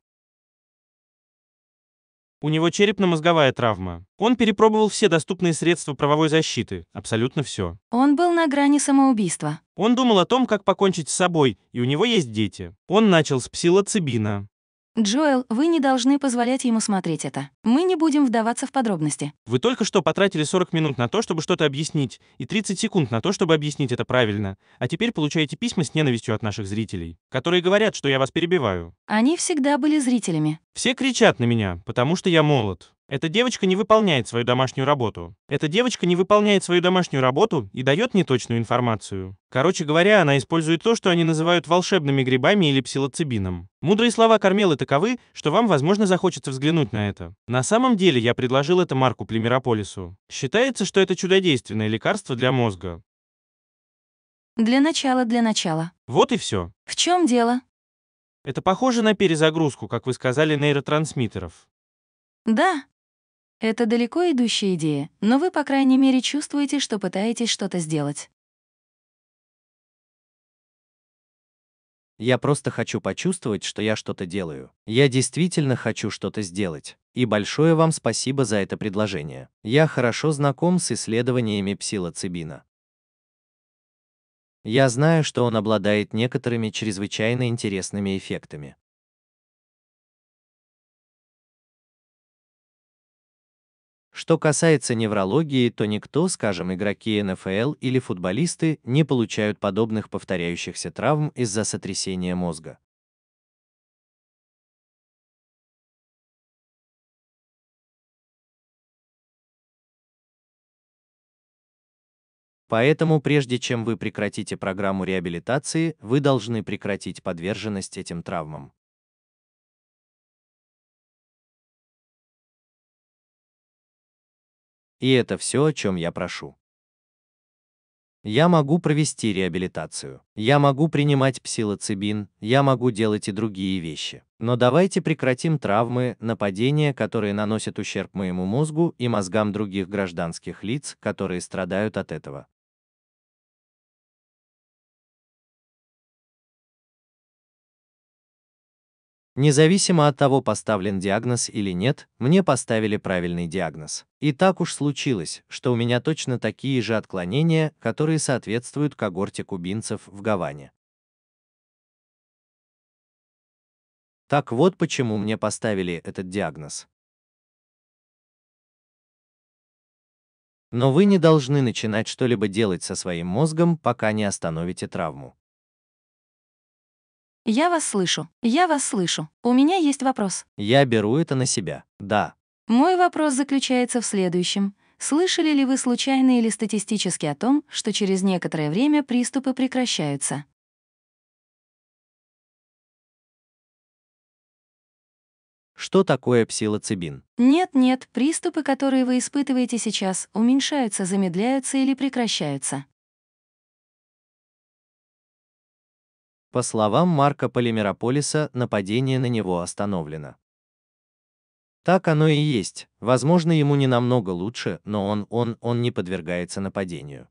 У него черепно-мозговая травма. Он перепробовал все доступные средства правовой защиты, абсолютно все. Он был на грани самоубийства. Он думал о том, как покончить с собой, и у него есть дети. Он начал с псилоцибина. Джоэл, вы не должны позволять ему смотреть это. Мы не будем вдаваться в подробности. Вы только что потратили 40 минут на то, чтобы что-то объяснить, и 30 секунд на то, чтобы объяснить это правильно. А теперь получаете письма с ненавистью от наших зрителей, которые говорят, что я вас перебиваю. Они всегда были зрителями. Все кричат на меня, потому что я молод. Эта девочка не выполняет свою домашнюю работу. Эта девочка не выполняет свою домашнюю работу и дает неточную информацию. Короче говоря, она использует то, что они называют волшебными грибами или псилоцибином. Мудрые слова Кармелы таковы, что вам, возможно, захочется взглянуть на это. На самом деле я предложил это Марку Племерополису. Считается, что это чудодейственное лекарство для мозга. Для начала, для начала. Вот и все. В чем дело? Это похоже на перезагрузку, как вы сказали, нейротрансмиттеров. Да, это далеко идущая идея, но вы, по крайней мере, чувствуете, что пытаетесь что-то сделать. Я просто хочу почувствовать, что я что-то делаю. Я действительно хочу что-то сделать. И большое вам спасибо за это предложение. Я хорошо знаком с исследованиями псилоцибина. Я знаю, что он обладает некоторыми чрезвычайно интересными эффектами. Что касается неврологии, то никто, скажем, игроки НФЛ или футболисты, не получают подобных повторяющихся травм из-за сотрясения мозга. Поэтому прежде чем вы прекратите программу реабилитации, вы должны прекратить подверженность этим травмам. И это все, о чем я прошу. Я могу провести реабилитацию. Я могу принимать псилоцибин, я могу делать и другие вещи. Но давайте прекратим травмы, нападения, которые наносят ущерб моему мозгу и мозгам других гражданских лиц, которые страдают от этого. Независимо от того, поставлен диагноз или нет, мне поставили правильный диагноз. И так уж случилось, что у меня точно такие же отклонения, которые соответствуют когорте кубинцев в Гаване. Так вот почему мне поставили этот диагноз. Но вы не должны начинать что-либо делать со своим мозгом, пока не остановите травму. Я вас слышу. Я вас слышу. У меня есть вопрос. Я беру это на себя. Да. Мой вопрос заключается в следующем. Слышали ли вы случайно или статистически о том, что через некоторое время приступы прекращаются? Что такое псилоцибин? Нет-нет, приступы, которые вы испытываете сейчас, уменьшаются, замедляются или прекращаются. По словам Марка Полимерополиса, нападение на него остановлено. Так оно и есть, возможно ему не намного лучше, но он, он, он не подвергается нападению.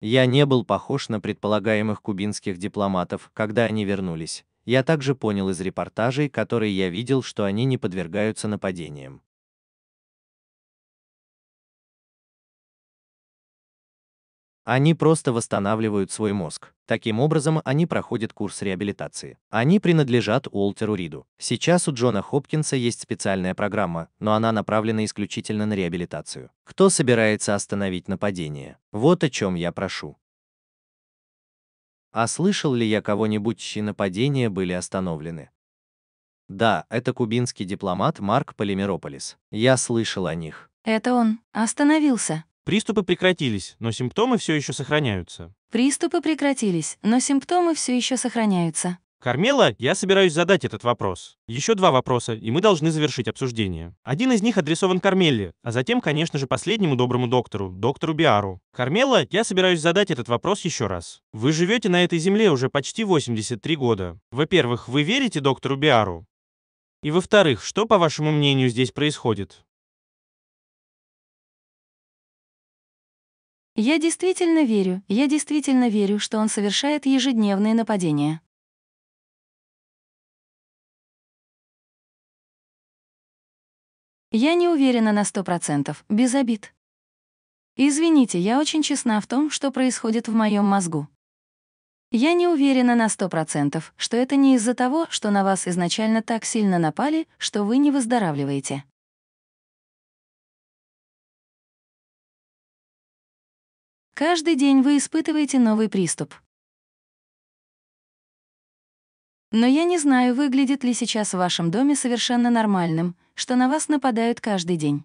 Я не был похож на предполагаемых кубинских дипломатов, когда они вернулись. Я также понял из репортажей, которые я видел, что они не подвергаются нападениям. Они просто восстанавливают свой мозг. Таким образом, они проходят курс реабилитации. Они принадлежат Уолтеру Риду. Сейчас у Джона Хопкинса есть специальная программа, но она направлена исключительно на реабилитацию. Кто собирается остановить нападение? Вот о чем я прошу. А слышал ли я кого-нибудь, чьи нападения были остановлены? Да, это кубинский дипломат Марк Полимерополис. Я слышал о них. Это он остановился. Приступы прекратились, но симптомы все еще сохраняются. Приступы прекратились, но симптомы все еще сохраняются. Кармела, я собираюсь задать этот вопрос. Еще два вопроса, и мы должны завершить обсуждение. Один из них адресован Кармелле, а затем, конечно же, последнему доброму доктору, доктору Биару. Кармела, я собираюсь задать этот вопрос еще раз. Вы живете на этой земле уже почти 83 года. Во-первых, вы верите доктору Биару? И во-вторых, что, по вашему мнению, здесь происходит? Я действительно верю, я действительно верю, что он совершает ежедневные нападения. Я не уверена на сто процентов, без обид. Извините, я очень честна в том, что происходит в моем мозгу. Я не уверена на сто процентов, что это не из-за того, что на вас изначально так сильно напали, что вы не выздоравливаете. Каждый день вы испытываете новый приступ. Но я не знаю, выглядит ли сейчас в вашем доме совершенно нормальным, что на вас нападают каждый день.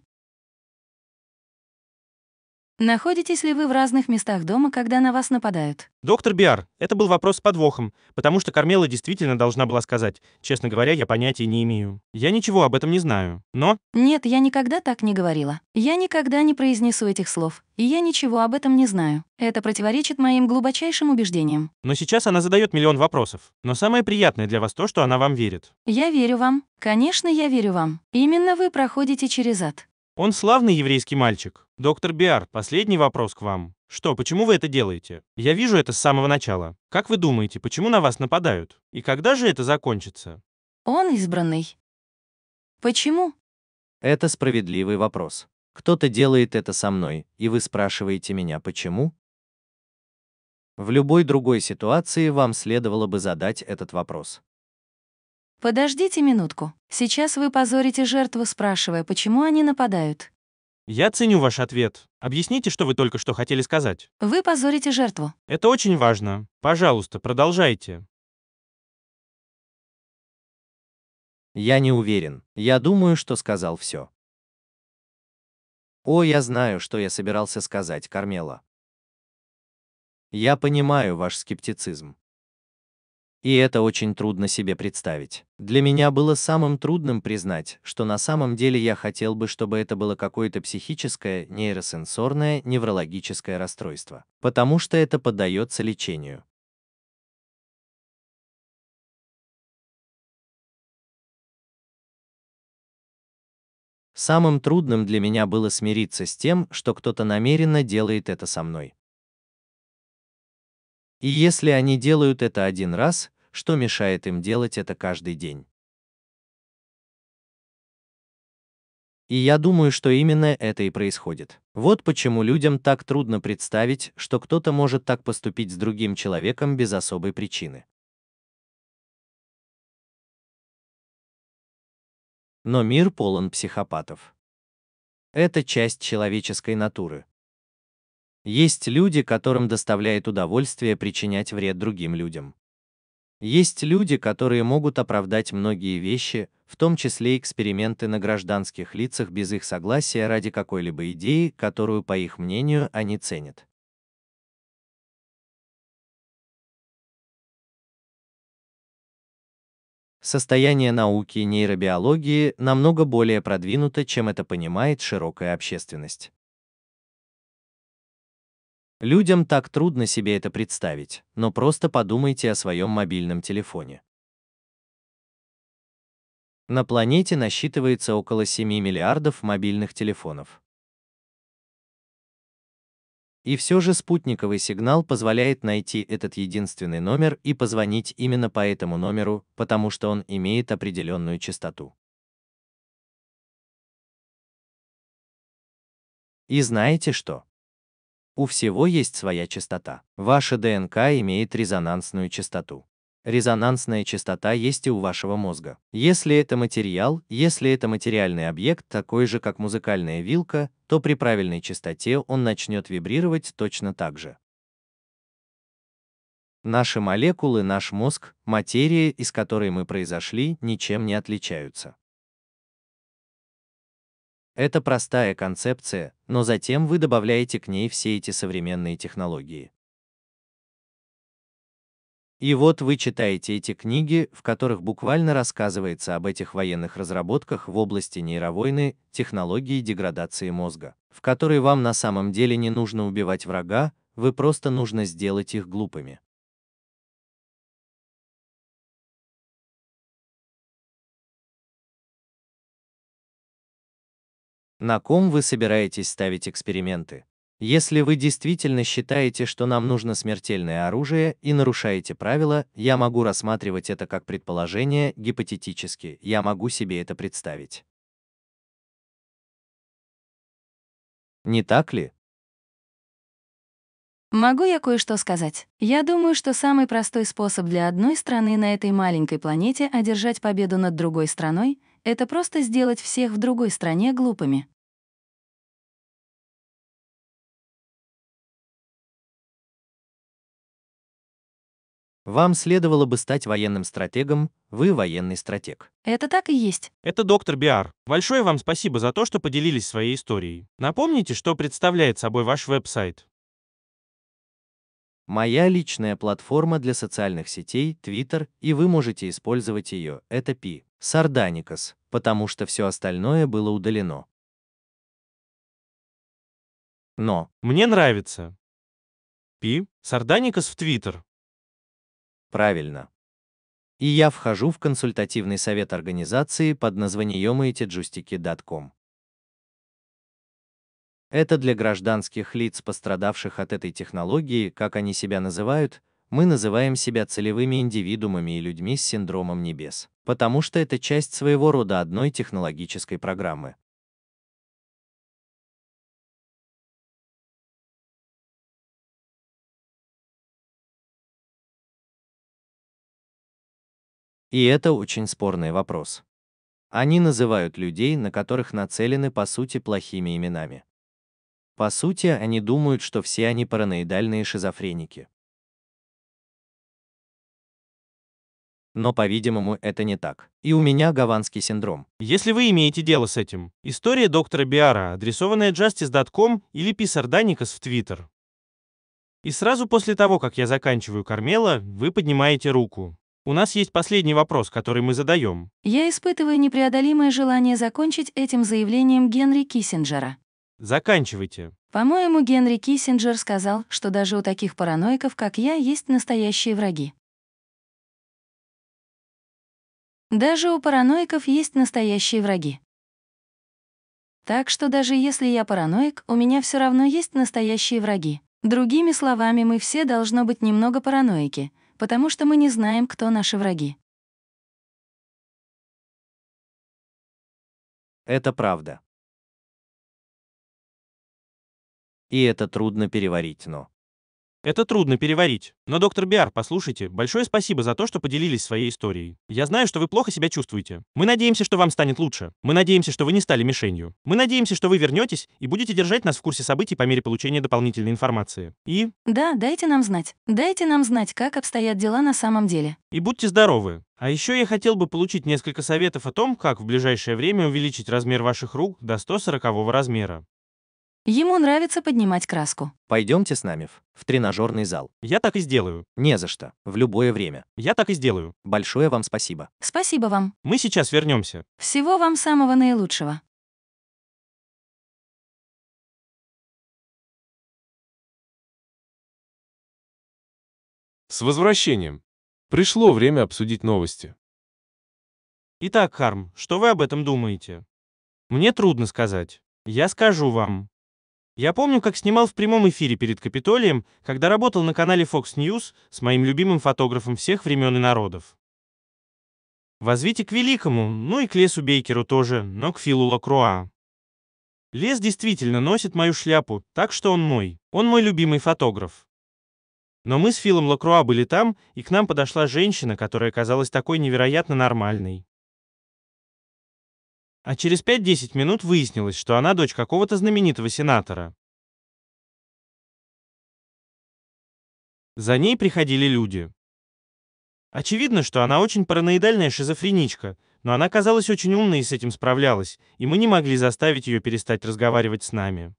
Находитесь ли вы в разных местах дома, когда на вас нападают? Доктор Биар, это был вопрос с подвохом, потому что Кармела действительно должна была сказать. Честно говоря, я понятия не имею. Я ничего об этом не знаю. Но... Нет, я никогда так не говорила. Я никогда не произнесу этих слов. И я ничего об этом не знаю. Это противоречит моим глубочайшим убеждениям. Но сейчас она задает миллион вопросов. Но самое приятное для вас то, что она вам верит. Я верю вам. Конечно, я верю вам. Именно вы проходите через ад. Он славный еврейский мальчик. Доктор Биар, последний вопрос к вам. Что, почему вы это делаете? Я вижу это с самого начала. Как вы думаете, почему на вас нападают? И когда же это закончится? Он избранный. Почему? Это справедливый вопрос. Кто-то делает это со мной, и вы спрашиваете меня, почему? В любой другой ситуации вам следовало бы задать этот вопрос. Подождите минутку. Сейчас вы позорите жертву, спрашивая, почему они нападают. Я ценю ваш ответ. Объясните, что вы только что хотели сказать. Вы позорите жертву. Это очень важно. Пожалуйста, продолжайте. Я не уверен. Я думаю, что сказал все. О, я знаю, что я собирался сказать, Кармела. Я понимаю ваш скептицизм. И это очень трудно себе представить. Для меня было самым трудным признать, что на самом деле я хотел бы, чтобы это было какое-то психическое, нейросенсорное, неврологическое расстройство. Потому что это поддается лечению. Самым трудным для меня было смириться с тем, что кто-то намеренно делает это со мной. И если они делают это один раз, что мешает им делать это каждый день? И я думаю, что именно это и происходит. Вот почему людям так трудно представить, что кто-то может так поступить с другим человеком без особой причины. Но мир полон психопатов. Это часть человеческой натуры. Есть люди, которым доставляет удовольствие причинять вред другим людям. Есть люди, которые могут оправдать многие вещи, в том числе эксперименты на гражданских лицах без их согласия ради какой-либо идеи, которую, по их мнению, они ценят. Состояние науки и нейробиологии намного более продвинуто, чем это понимает широкая общественность. Людям так трудно себе это представить, но просто подумайте о своем мобильном телефоне. На планете насчитывается около 7 миллиардов мобильных телефонов. И все же спутниковый сигнал позволяет найти этот единственный номер и позвонить именно по этому номеру, потому что он имеет определенную частоту. И знаете что? У всего есть своя частота. Ваша ДНК имеет резонансную частоту. Резонансная частота есть и у вашего мозга. Если это материал, если это материальный объект, такой же, как музыкальная вилка, то при правильной частоте он начнет вибрировать точно так же. Наши молекулы, наш мозг, материя, из которой мы произошли, ничем не отличаются. Это простая концепция, но затем вы добавляете к ней все эти современные технологии. И вот вы читаете эти книги, в которых буквально рассказывается об этих военных разработках в области нейровойны, технологии деградации мозга, в которой вам на самом деле не нужно убивать врага, вы просто нужно сделать их глупыми. на ком вы собираетесь ставить эксперименты. Если вы действительно считаете, что нам нужно смертельное оружие и нарушаете правила, я могу рассматривать это как предположение, гипотетически, я могу себе это представить. Не так ли? Могу я кое-что сказать? Я думаю, что самый простой способ для одной страны на этой маленькой планете одержать победу над другой страной —— это просто сделать всех в другой стране глупыми. Вам следовало бы стать военным стратегом, вы военный стратег. Это так и есть. Это доктор Биар. Большое вам спасибо за то, что поделились своей историей. Напомните, что представляет собой ваш веб-сайт. Моя личная платформа для социальных сетей, Twitter, и вы можете использовать ее, это Пи Sardanicus, потому что все остальное было удалено. Но. Мне нравится. Пи Sardanicus в Twitter. Правильно. И я вхожу в консультативный совет организации под названием itjustiki.com. Это для гражданских лиц, пострадавших от этой технологии, как они себя называют, мы называем себя целевыми индивидуумами и людьми с синдромом небес, потому что это часть своего рода одной технологической программы. И это очень спорный вопрос. Они называют людей, на которых нацелены по сути плохими именами. По сути, они думают, что все они параноидальные шизофреники. но, по-видимому, это не так. И у меня гаванский синдром. Если вы имеете дело с этим, история доктора Биара, адресованная justice.com или Писарданикас в Твиттер. И сразу после того, как я заканчиваю Кармела, вы поднимаете руку. У нас есть последний вопрос, который мы задаем. Я испытываю непреодолимое желание закончить этим заявлением Генри Киссинджера. Заканчивайте. По-моему, Генри Киссинджер сказал, что даже у таких параноиков, как я, есть настоящие враги. Даже у параноиков есть настоящие враги. Так что даже если я параноик, у меня все равно есть настоящие враги. Другими словами, мы все должно быть немного параноики, потому что мы не знаем, кто наши враги. Это правда. и это трудно переварить, но... Это трудно переварить. Но, доктор Биар, послушайте, большое спасибо за то, что поделились своей историей. Я знаю, что вы плохо себя чувствуете. Мы надеемся, что вам станет лучше. Мы надеемся, что вы не стали мишенью. Мы надеемся, что вы вернетесь и будете держать нас в курсе событий по мере получения дополнительной информации. И... Да, дайте нам знать. Дайте нам знать, как обстоят дела на самом деле. И будьте здоровы. А еще я хотел бы получить несколько советов о том, как в ближайшее время увеличить размер ваших рук до 140 размера. Ему нравится поднимать краску. Пойдемте с нами в, в тренажерный зал. Я так и сделаю. Не за что. В любое время. Я так и сделаю. Большое вам спасибо. Спасибо вам. Мы сейчас вернемся. Всего вам самого наилучшего. С возвращением. Пришло время обсудить новости. Итак, Харм, что вы об этом думаете? Мне трудно сказать. Я скажу вам. Я помню, как снимал в прямом эфире перед Капитолием, когда работал на канале Fox News с моим любимым фотографом всех времен и народов. Возвите к Великому, ну и к Лесу Бейкеру тоже, но к Филу Лакруа. Лес действительно носит мою шляпу, так что он мой. Он мой любимый фотограф. Но мы с Филом Лакруа были там, и к нам подошла женщина, которая казалась такой невероятно нормальной. А через 5-10 минут выяснилось, что она дочь какого-то знаменитого сенатора. За ней приходили люди. Очевидно, что она очень параноидальная шизофреничка, но она казалась очень умной и с этим справлялась, и мы не могли заставить ее перестать разговаривать с нами.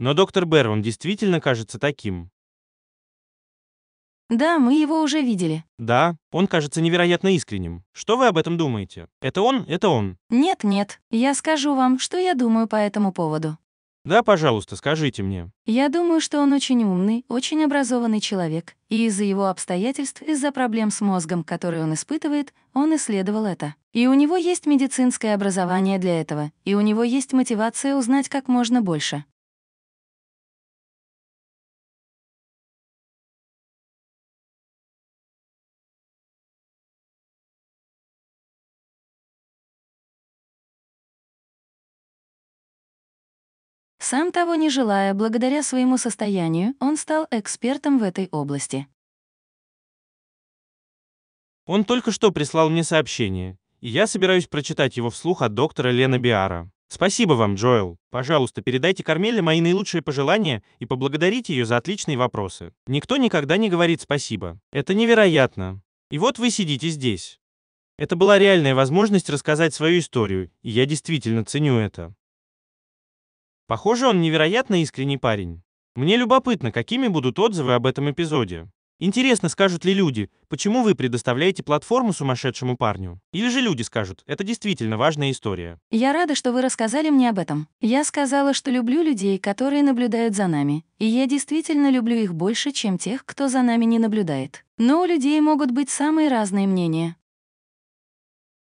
Но доктор Берван действительно кажется таким. Да, мы его уже видели. Да, он кажется невероятно искренним. Что вы об этом думаете? Это он, это он. Нет, нет. Я скажу вам, что я думаю по этому поводу. Да, пожалуйста, скажите мне. Я думаю, что он очень умный, очень образованный человек, и из-за его обстоятельств, из-за проблем с мозгом, которые он испытывает, он исследовал это. И у него есть медицинское образование для этого, и у него есть мотивация узнать как можно больше. Сам того не желая, благодаря своему состоянию, он стал экспертом в этой области. Он только что прислал мне сообщение, и я собираюсь прочитать его вслух от доктора Лена Биара. Спасибо вам, Джоэл. Пожалуйста, передайте Кармеле мои наилучшие пожелания и поблагодарите ее за отличные вопросы. Никто никогда не говорит спасибо. Это невероятно. И вот вы сидите здесь. Это была реальная возможность рассказать свою историю, и я действительно ценю это. Похоже, он невероятно искренний парень. Мне любопытно, какими будут отзывы об этом эпизоде. Интересно, скажут ли люди, почему вы предоставляете платформу сумасшедшему парню? Или же люди скажут, это действительно важная история. Я рада, что вы рассказали мне об этом. Я сказала, что люблю людей, которые наблюдают за нами. И я действительно люблю их больше, чем тех, кто за нами не наблюдает. Но у людей могут быть самые разные мнения.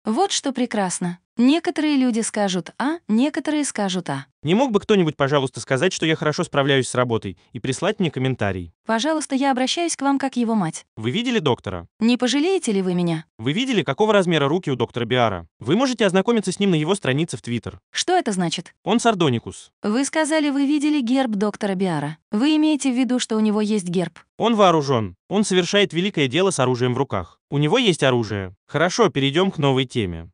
Вот что прекрасно. Некоторые люди скажут «а», некоторые скажут «а». Не мог бы кто-нибудь, пожалуйста, сказать, что я хорошо справляюсь с работой и прислать мне комментарий? Пожалуйста, я обращаюсь к вам как его мать. Вы видели доктора? Не пожалеете ли вы меня? Вы видели, какого размера руки у доктора Биара? Вы можете ознакомиться с ним на его странице в Твиттер. Что это значит? Он сардоникус. Вы сказали, вы видели герб доктора Биара. Вы имеете в виду, что у него есть герб? Он вооружен. Он совершает великое дело с оружием в руках. У него есть оружие. Хорошо, перейдем к новой теме.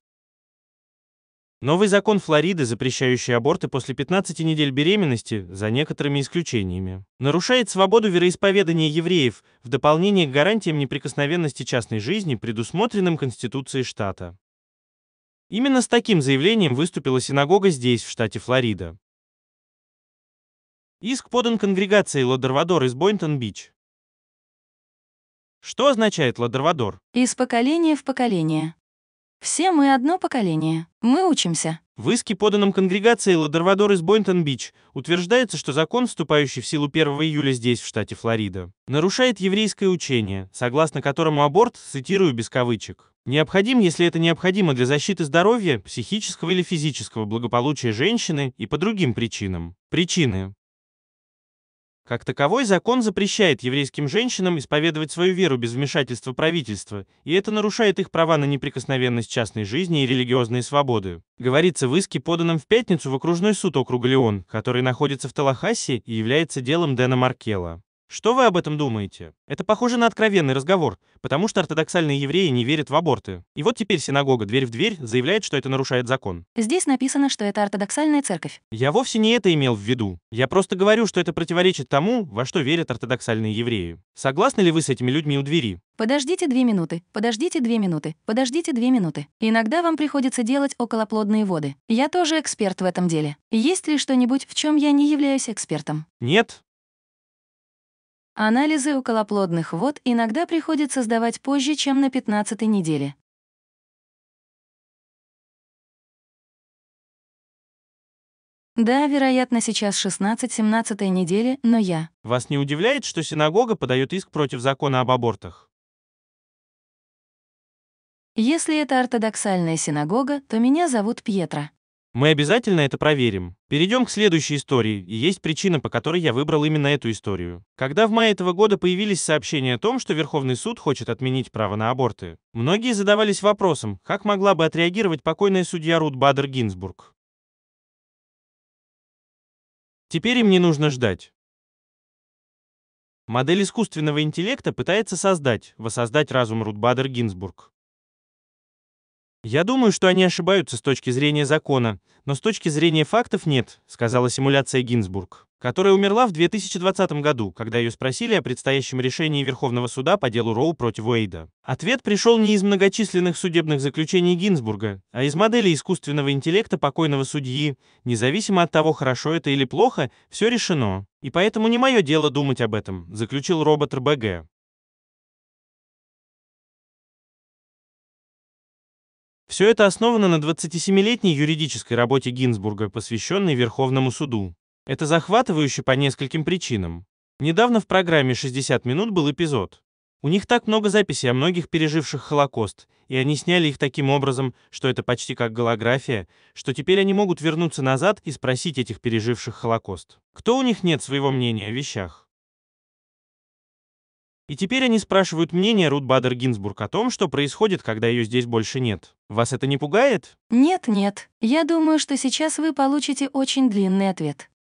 Новый закон Флориды, запрещающий аборты после 15 недель беременности, за некоторыми исключениями, нарушает свободу вероисповедания евреев в дополнение к гарантиям неприкосновенности частной жизни, предусмотренным Конституцией штата. Именно с таким заявлением выступила синагога здесь, в штате Флорида. Иск подан конгрегацией Лодервадор из Бойнтон-Бич. Что означает Лодервадор? Из поколения в поколение. Все мы одно поколение. Мы учимся. В иске, поданном конгрегацией Ладервадор из Бойнтон-Бич, утверждается, что закон, вступающий в силу 1 июля здесь, в штате Флорида, нарушает еврейское учение, согласно которому аборт, цитирую без кавычек, необходим, если это необходимо для защиты здоровья, психического или физического благополучия женщины и по другим причинам. Причины как таковой, закон запрещает еврейским женщинам исповедовать свою веру без вмешательства правительства, и это нарушает их права на неприкосновенность частной жизни и религиозные свободы. Говорится в иске, поданном в пятницу в окружной суд округа Леон, который находится в Талахассе и является делом Дэна Маркела. Что вы об этом думаете? Это похоже на откровенный разговор, потому что ортодоксальные евреи не верят в аборты. И вот теперь синагога дверь в дверь заявляет, что это нарушает закон. Здесь написано, что это ортодоксальная церковь. Я вовсе не это имел в виду. Я просто говорю, что это противоречит тому, во что верят ортодоксальные евреи. Согласны ли вы с этими людьми у двери? Подождите две минуты, подождите две минуты, подождите две минуты. Иногда вам приходится делать околоплодные воды. Я тоже эксперт в этом деле. Есть ли что-нибудь, в чем я не являюсь экспертом? Нет, Анализы околоплодных вод иногда приходится сдавать позже, чем на 15-й неделе. Да, вероятно, сейчас 16-17 неделя, но я... Вас не удивляет, что синагога подает иск против закона об абортах? Если это ортодоксальная синагога, то меня зовут Пьетра. Мы обязательно это проверим. Перейдем к следующей истории, и есть причина, по которой я выбрал именно эту историю. Когда в мае этого года появились сообщения о том, что Верховный суд хочет отменить право на аборты, многие задавались вопросом, как могла бы отреагировать покойная судья Рут Бадер Гинзбург. Теперь им не нужно ждать. Модель искусственного интеллекта пытается создать, воссоздать разум Рут Бадер Гинзбург. Я думаю, что они ошибаются с точки зрения закона, но с точки зрения фактов нет, сказала симуляция Гинзбург, которая умерла в 2020 году, когда ее спросили о предстоящем решении Верховного суда по делу Роу против Уэйда. Ответ пришел не из многочисленных судебных заключений Гинзбурга, а из модели искусственного интеллекта покойного судьи. Независимо от того, хорошо это или плохо, все решено. И поэтому не мое дело думать об этом, заключил робот РБГ. Все это основано на 27-летней юридической работе Гинзбурга, посвященной Верховному суду. Это захватывающе по нескольким причинам. Недавно в программе «60 минут» был эпизод. У них так много записей о многих переживших Холокост, и они сняли их таким образом, что это почти как голография, что теперь они могут вернуться назад и спросить этих переживших Холокост. Кто у них нет своего мнения о вещах? И теперь они спрашивают мнение Рут Бадер Гинзбург о том, что происходит, когда ее здесь больше нет. Вас это не пугает? Нет, нет. Я думаю, что сейчас вы получите очень длинный ответ.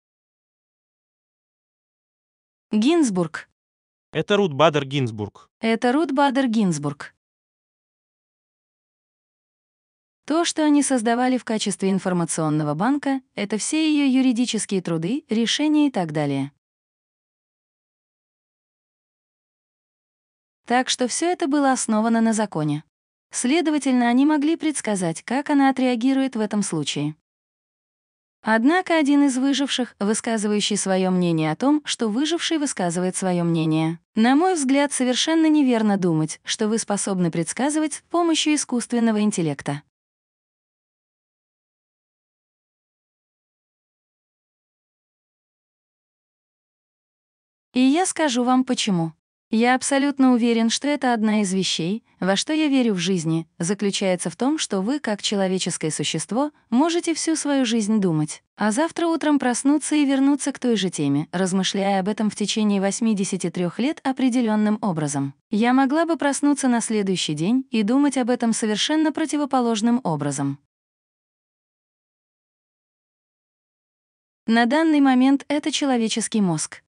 Гинзбург. Это Рут Бадер Гинзбург. Это Рут Бадер Гинзбург. То, что они создавали в качестве информационного банка, это все ее юридические труды, решения и так далее. Так что все это было основано на законе. Следовательно, они могли предсказать, как она отреагирует в этом случае. Однако один из выживших, высказывающий свое мнение о том, что выживший высказывает свое мнение. На мой взгляд, совершенно неверно думать, что вы способны предсказывать с помощью искусственного интеллекта. И я скажу вам почему. Я абсолютно уверен, что это одна из вещей, во что я верю в жизни, заключается в том, что вы, как человеческое существо, можете всю свою жизнь думать, а завтра утром проснуться и вернуться к той же теме, размышляя об этом в течение 83 лет определенным образом. Я могла бы проснуться на следующий день и думать об этом совершенно противоположным образом. На данный момент это человеческий мозг.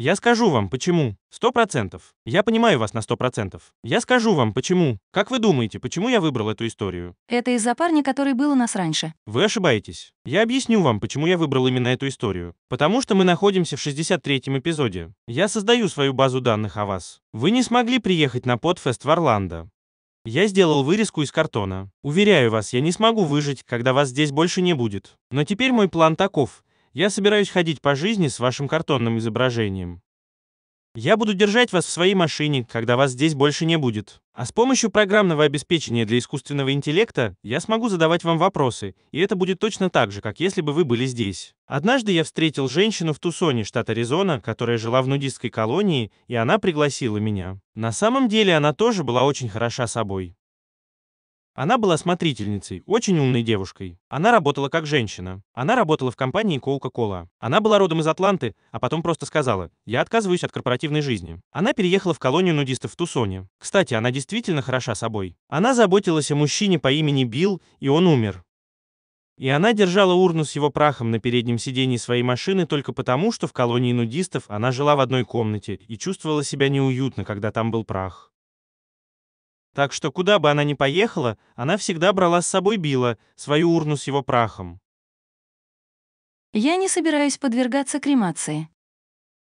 Я скажу вам, почему. Сто процентов. Я понимаю вас на сто процентов. Я скажу вам, почему. Как вы думаете, почему я выбрал эту историю? Это из-за парня, который был у нас раньше. Вы ошибаетесь. Я объясню вам, почему я выбрал именно эту историю. Потому что мы находимся в 63-м эпизоде. Я создаю свою базу данных о вас. Вы не смогли приехать на подфест в Орландо. Я сделал вырезку из картона. Уверяю вас, я не смогу выжить, когда вас здесь больше не будет. Но теперь мой план таков. Я собираюсь ходить по жизни с вашим картонным изображением. Я буду держать вас в своей машине, когда вас здесь больше не будет. А с помощью программного обеспечения для искусственного интеллекта я смогу задавать вам вопросы, и это будет точно так же, как если бы вы были здесь. Однажды я встретил женщину в Тусоне, штат Аризона, которая жила в нудистской колонии, и она пригласила меня. На самом деле она тоже была очень хороша собой. Она была смотрительницей, очень умной девушкой. Она работала как женщина. Она работала в компании Coca-Cola. Она была родом из Атланты, а потом просто сказала «Я отказываюсь от корпоративной жизни». Она переехала в колонию нудистов в Тусоне. Кстати, она действительно хороша собой. Она заботилась о мужчине по имени Билл, и он умер. И она держала урну с его прахом на переднем сидении своей машины только потому, что в колонии нудистов она жила в одной комнате и чувствовала себя неуютно, когда там был прах. Так что куда бы она ни поехала, она всегда брала с собой Била, свою урну с его прахом. Я не собираюсь подвергаться кремации.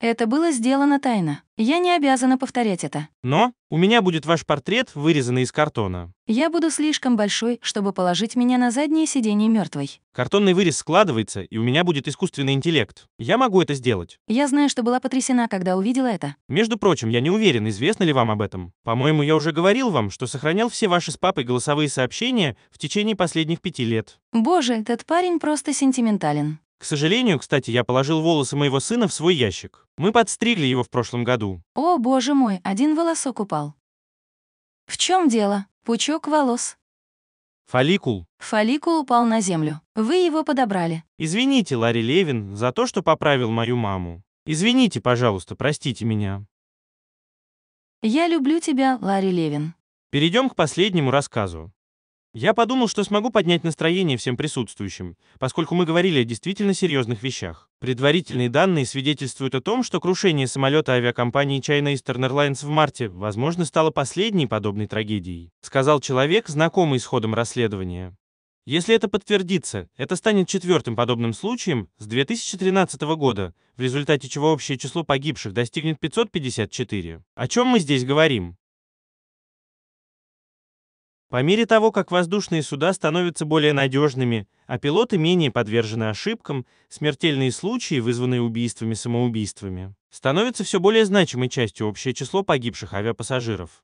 Это было сделано тайно. Я не обязана повторять это. Но у меня будет ваш портрет, вырезанный из картона. Я буду слишком большой, чтобы положить меня на заднее сиденье мертвой. Картонный вырез складывается, и у меня будет искусственный интеллект. Я могу это сделать. Я знаю, что была потрясена, когда увидела это. Между прочим, я не уверен, известно ли вам об этом. По-моему, я уже говорил вам, что сохранял все ваши с папой голосовые сообщения в течение последних пяти лет. Боже, этот парень просто сентиментален. К сожалению, кстати, я положил волосы моего сына в свой ящик. Мы подстригли его в прошлом году. О, боже мой, один волосок упал. В чем дело? Пучок волос. Фолликул. Фолликул упал на землю. Вы его подобрали. Извините, Ларри Левин, за то, что поправил мою маму. Извините, пожалуйста, простите меня. Я люблю тебя, Ларри Левин. Перейдем к последнему рассказу. Я подумал, что смогу поднять настроение всем присутствующим, поскольку мы говорили о действительно серьезных вещах. Предварительные данные свидетельствуют о том, что крушение самолета авиакомпании China Eastern Airlines в марте, возможно, стало последней подобной трагедией, сказал человек, знакомый с ходом расследования. Если это подтвердится, это станет четвертым подобным случаем с 2013 года, в результате чего общее число погибших достигнет 554. О чем мы здесь говорим? По мере того, как воздушные суда становятся более надежными, а пилоты менее подвержены ошибкам, смертельные случаи, вызванные убийствами-самоубийствами, становятся все более значимой частью общее число погибших авиапассажиров.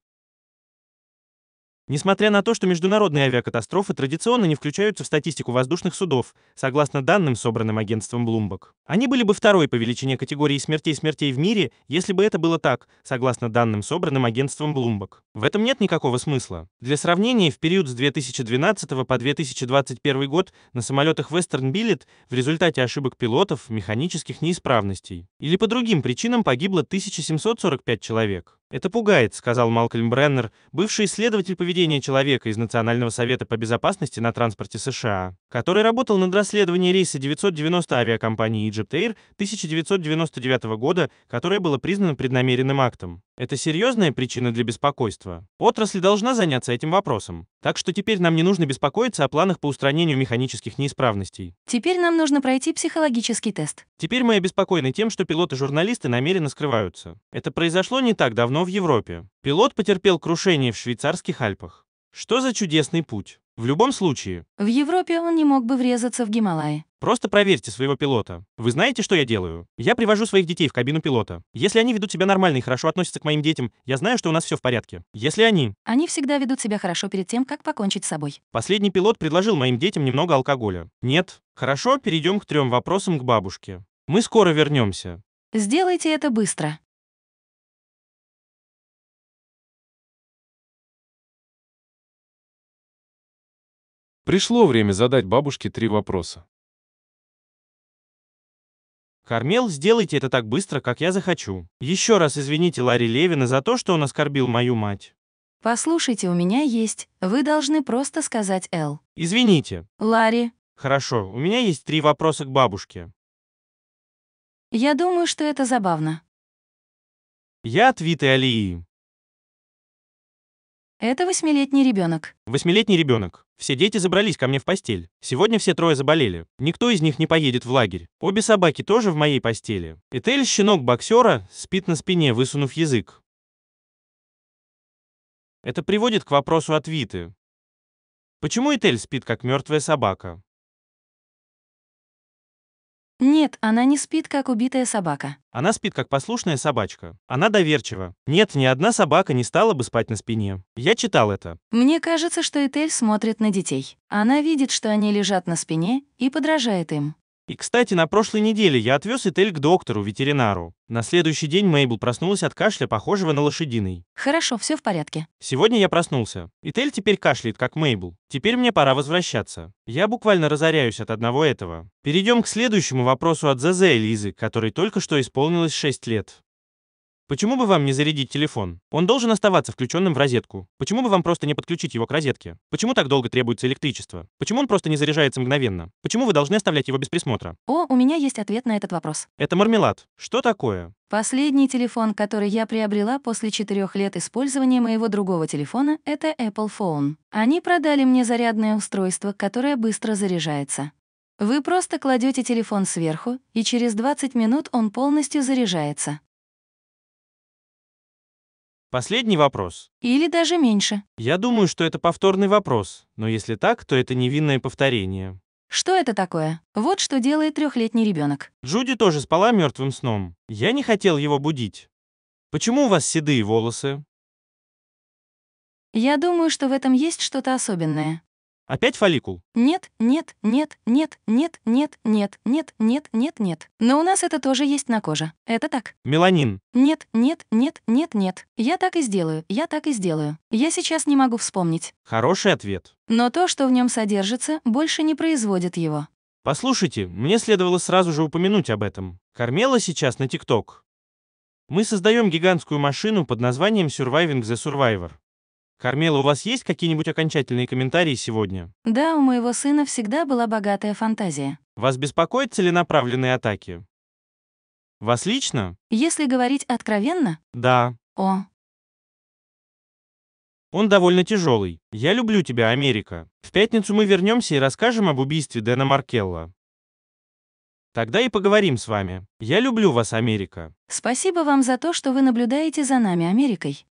Несмотря на то, что международные авиакатастрофы традиционно не включаются в статистику воздушных судов, согласно данным, собранным агентством Bloomberg. Они были бы второй по величине категории смертей-смертей в мире, если бы это было так, согласно данным, собранным агентством Bloomberg. В этом нет никакого смысла. Для сравнения, в период с 2012 по 2021 год на самолетах Western Billet в результате ошибок пилотов, механических неисправностей или по другим причинам погибло 1745 человек. «Это пугает», — сказал Малкольм Бреннер, бывший исследователь поведения человека из Национального совета по безопасности на транспорте США, который работал над расследованием рейса 990 авиакомпании Egypt Air 1999 года, которое было признано преднамеренным актом. Это серьезная причина для беспокойства. Отрасль должна заняться этим вопросом. Так что теперь нам не нужно беспокоиться о планах по устранению механических неисправностей. Теперь нам нужно пройти психологический тест. Теперь мы обеспокоены тем, что пилоты-журналисты намеренно скрываются. Это произошло не так давно в Европе. Пилот потерпел крушение в швейцарских Альпах. Что за чудесный путь? В любом случае. В Европе он не мог бы врезаться в Гималаи. Просто проверьте своего пилота. Вы знаете, что я делаю? Я привожу своих детей в кабину пилота. Если они ведут себя нормально и хорошо относятся к моим детям, я знаю, что у нас все в порядке. Если они... Они всегда ведут себя хорошо перед тем, как покончить с собой. Последний пилот предложил моим детям немного алкоголя. Нет. Хорошо, перейдем к трем вопросам к бабушке. Мы скоро вернемся. Сделайте это быстро. Пришло время задать бабушке три вопроса. Кармел, сделайте это так быстро, как я захочу. Еще раз извините Ларри Левина за то, что он оскорбил мою мать. Послушайте, у меня есть. Вы должны просто сказать Эл. Извините. Ларри. Хорошо, у меня есть три вопроса к бабушке. Я думаю, что это забавно. Я от Виты Алии. Это восьмилетний ребенок. Восьмилетний ребенок. Все дети забрались ко мне в постель. Сегодня все трое заболели. Никто из них не поедет в лагерь. Обе собаки тоже в моей постели. Этель, щенок боксера, спит на спине, высунув язык. Это приводит к вопросу от Виты. Почему Этель спит как мертвая собака? Нет, она не спит, как убитая собака. Она спит, как послушная собачка. Она доверчива. Нет, ни одна собака не стала бы спать на спине. Я читал это. Мне кажется, что Этель смотрит на детей. Она видит, что они лежат на спине и подражает им. И, кстати, на прошлой неделе я отвез Этель к доктору, ветеринару. На следующий день Мейбл проснулась от кашля, похожего на лошадиный. Хорошо, все в порядке. Сегодня я проснулся. Этель теперь кашляет, как Мейбл. Теперь мне пора возвращаться. Я буквально разоряюсь от одного этого. Перейдем к следующему вопросу от ЗЗ Элизы, которой только что исполнилось 6 лет. Почему бы вам не зарядить телефон? Он должен оставаться включенным в розетку. Почему бы вам просто не подключить его к розетке? Почему так долго требуется электричество? Почему он просто не заряжается мгновенно? Почему вы должны оставлять его без присмотра? О, у меня есть ответ на этот вопрос. Это мармелад. Что такое? Последний телефон, который я приобрела после четырех лет использования моего другого телефона, это Apple Phone. Они продали мне зарядное устройство, которое быстро заряжается. Вы просто кладете телефон сверху, и через 20 минут он полностью заряжается. Последний вопрос. Или даже меньше. Я думаю, что это повторный вопрос, но если так, то это невинное повторение. Что это такое? Вот что делает трехлетний ребенок. Джуди тоже спала мертвым сном. Я не хотел его будить. Почему у вас седые волосы? Я думаю, что в этом есть что-то особенное. Опять фолликул? Нет, нет, нет, нет, нет, нет, нет, нет, нет, нет, нет. Но у нас это тоже есть на коже. Это так. Меланин. Нет, нет, нет, нет, нет. Я так и сделаю, я так и сделаю. Я сейчас не могу вспомнить. Хороший ответ. Но то, что в нем содержится, больше не производит его. Послушайте, мне следовало сразу же упомянуть об этом. Кормела сейчас на ТикТок. Мы создаем гигантскую машину под названием Surviving the Survivor. Кармела, у вас есть какие-нибудь окончательные комментарии сегодня? Да, у моего сына всегда была богатая фантазия. Вас беспокоят целенаправленные атаки? Вас лично? Если говорить откровенно? Да. О. Он довольно тяжелый. Я люблю тебя, Америка. В пятницу мы вернемся и расскажем об убийстве Дэна Маркелла. Тогда и поговорим с вами. Я люблю вас, Америка. Спасибо вам за то, что вы наблюдаете за нами, Америкой.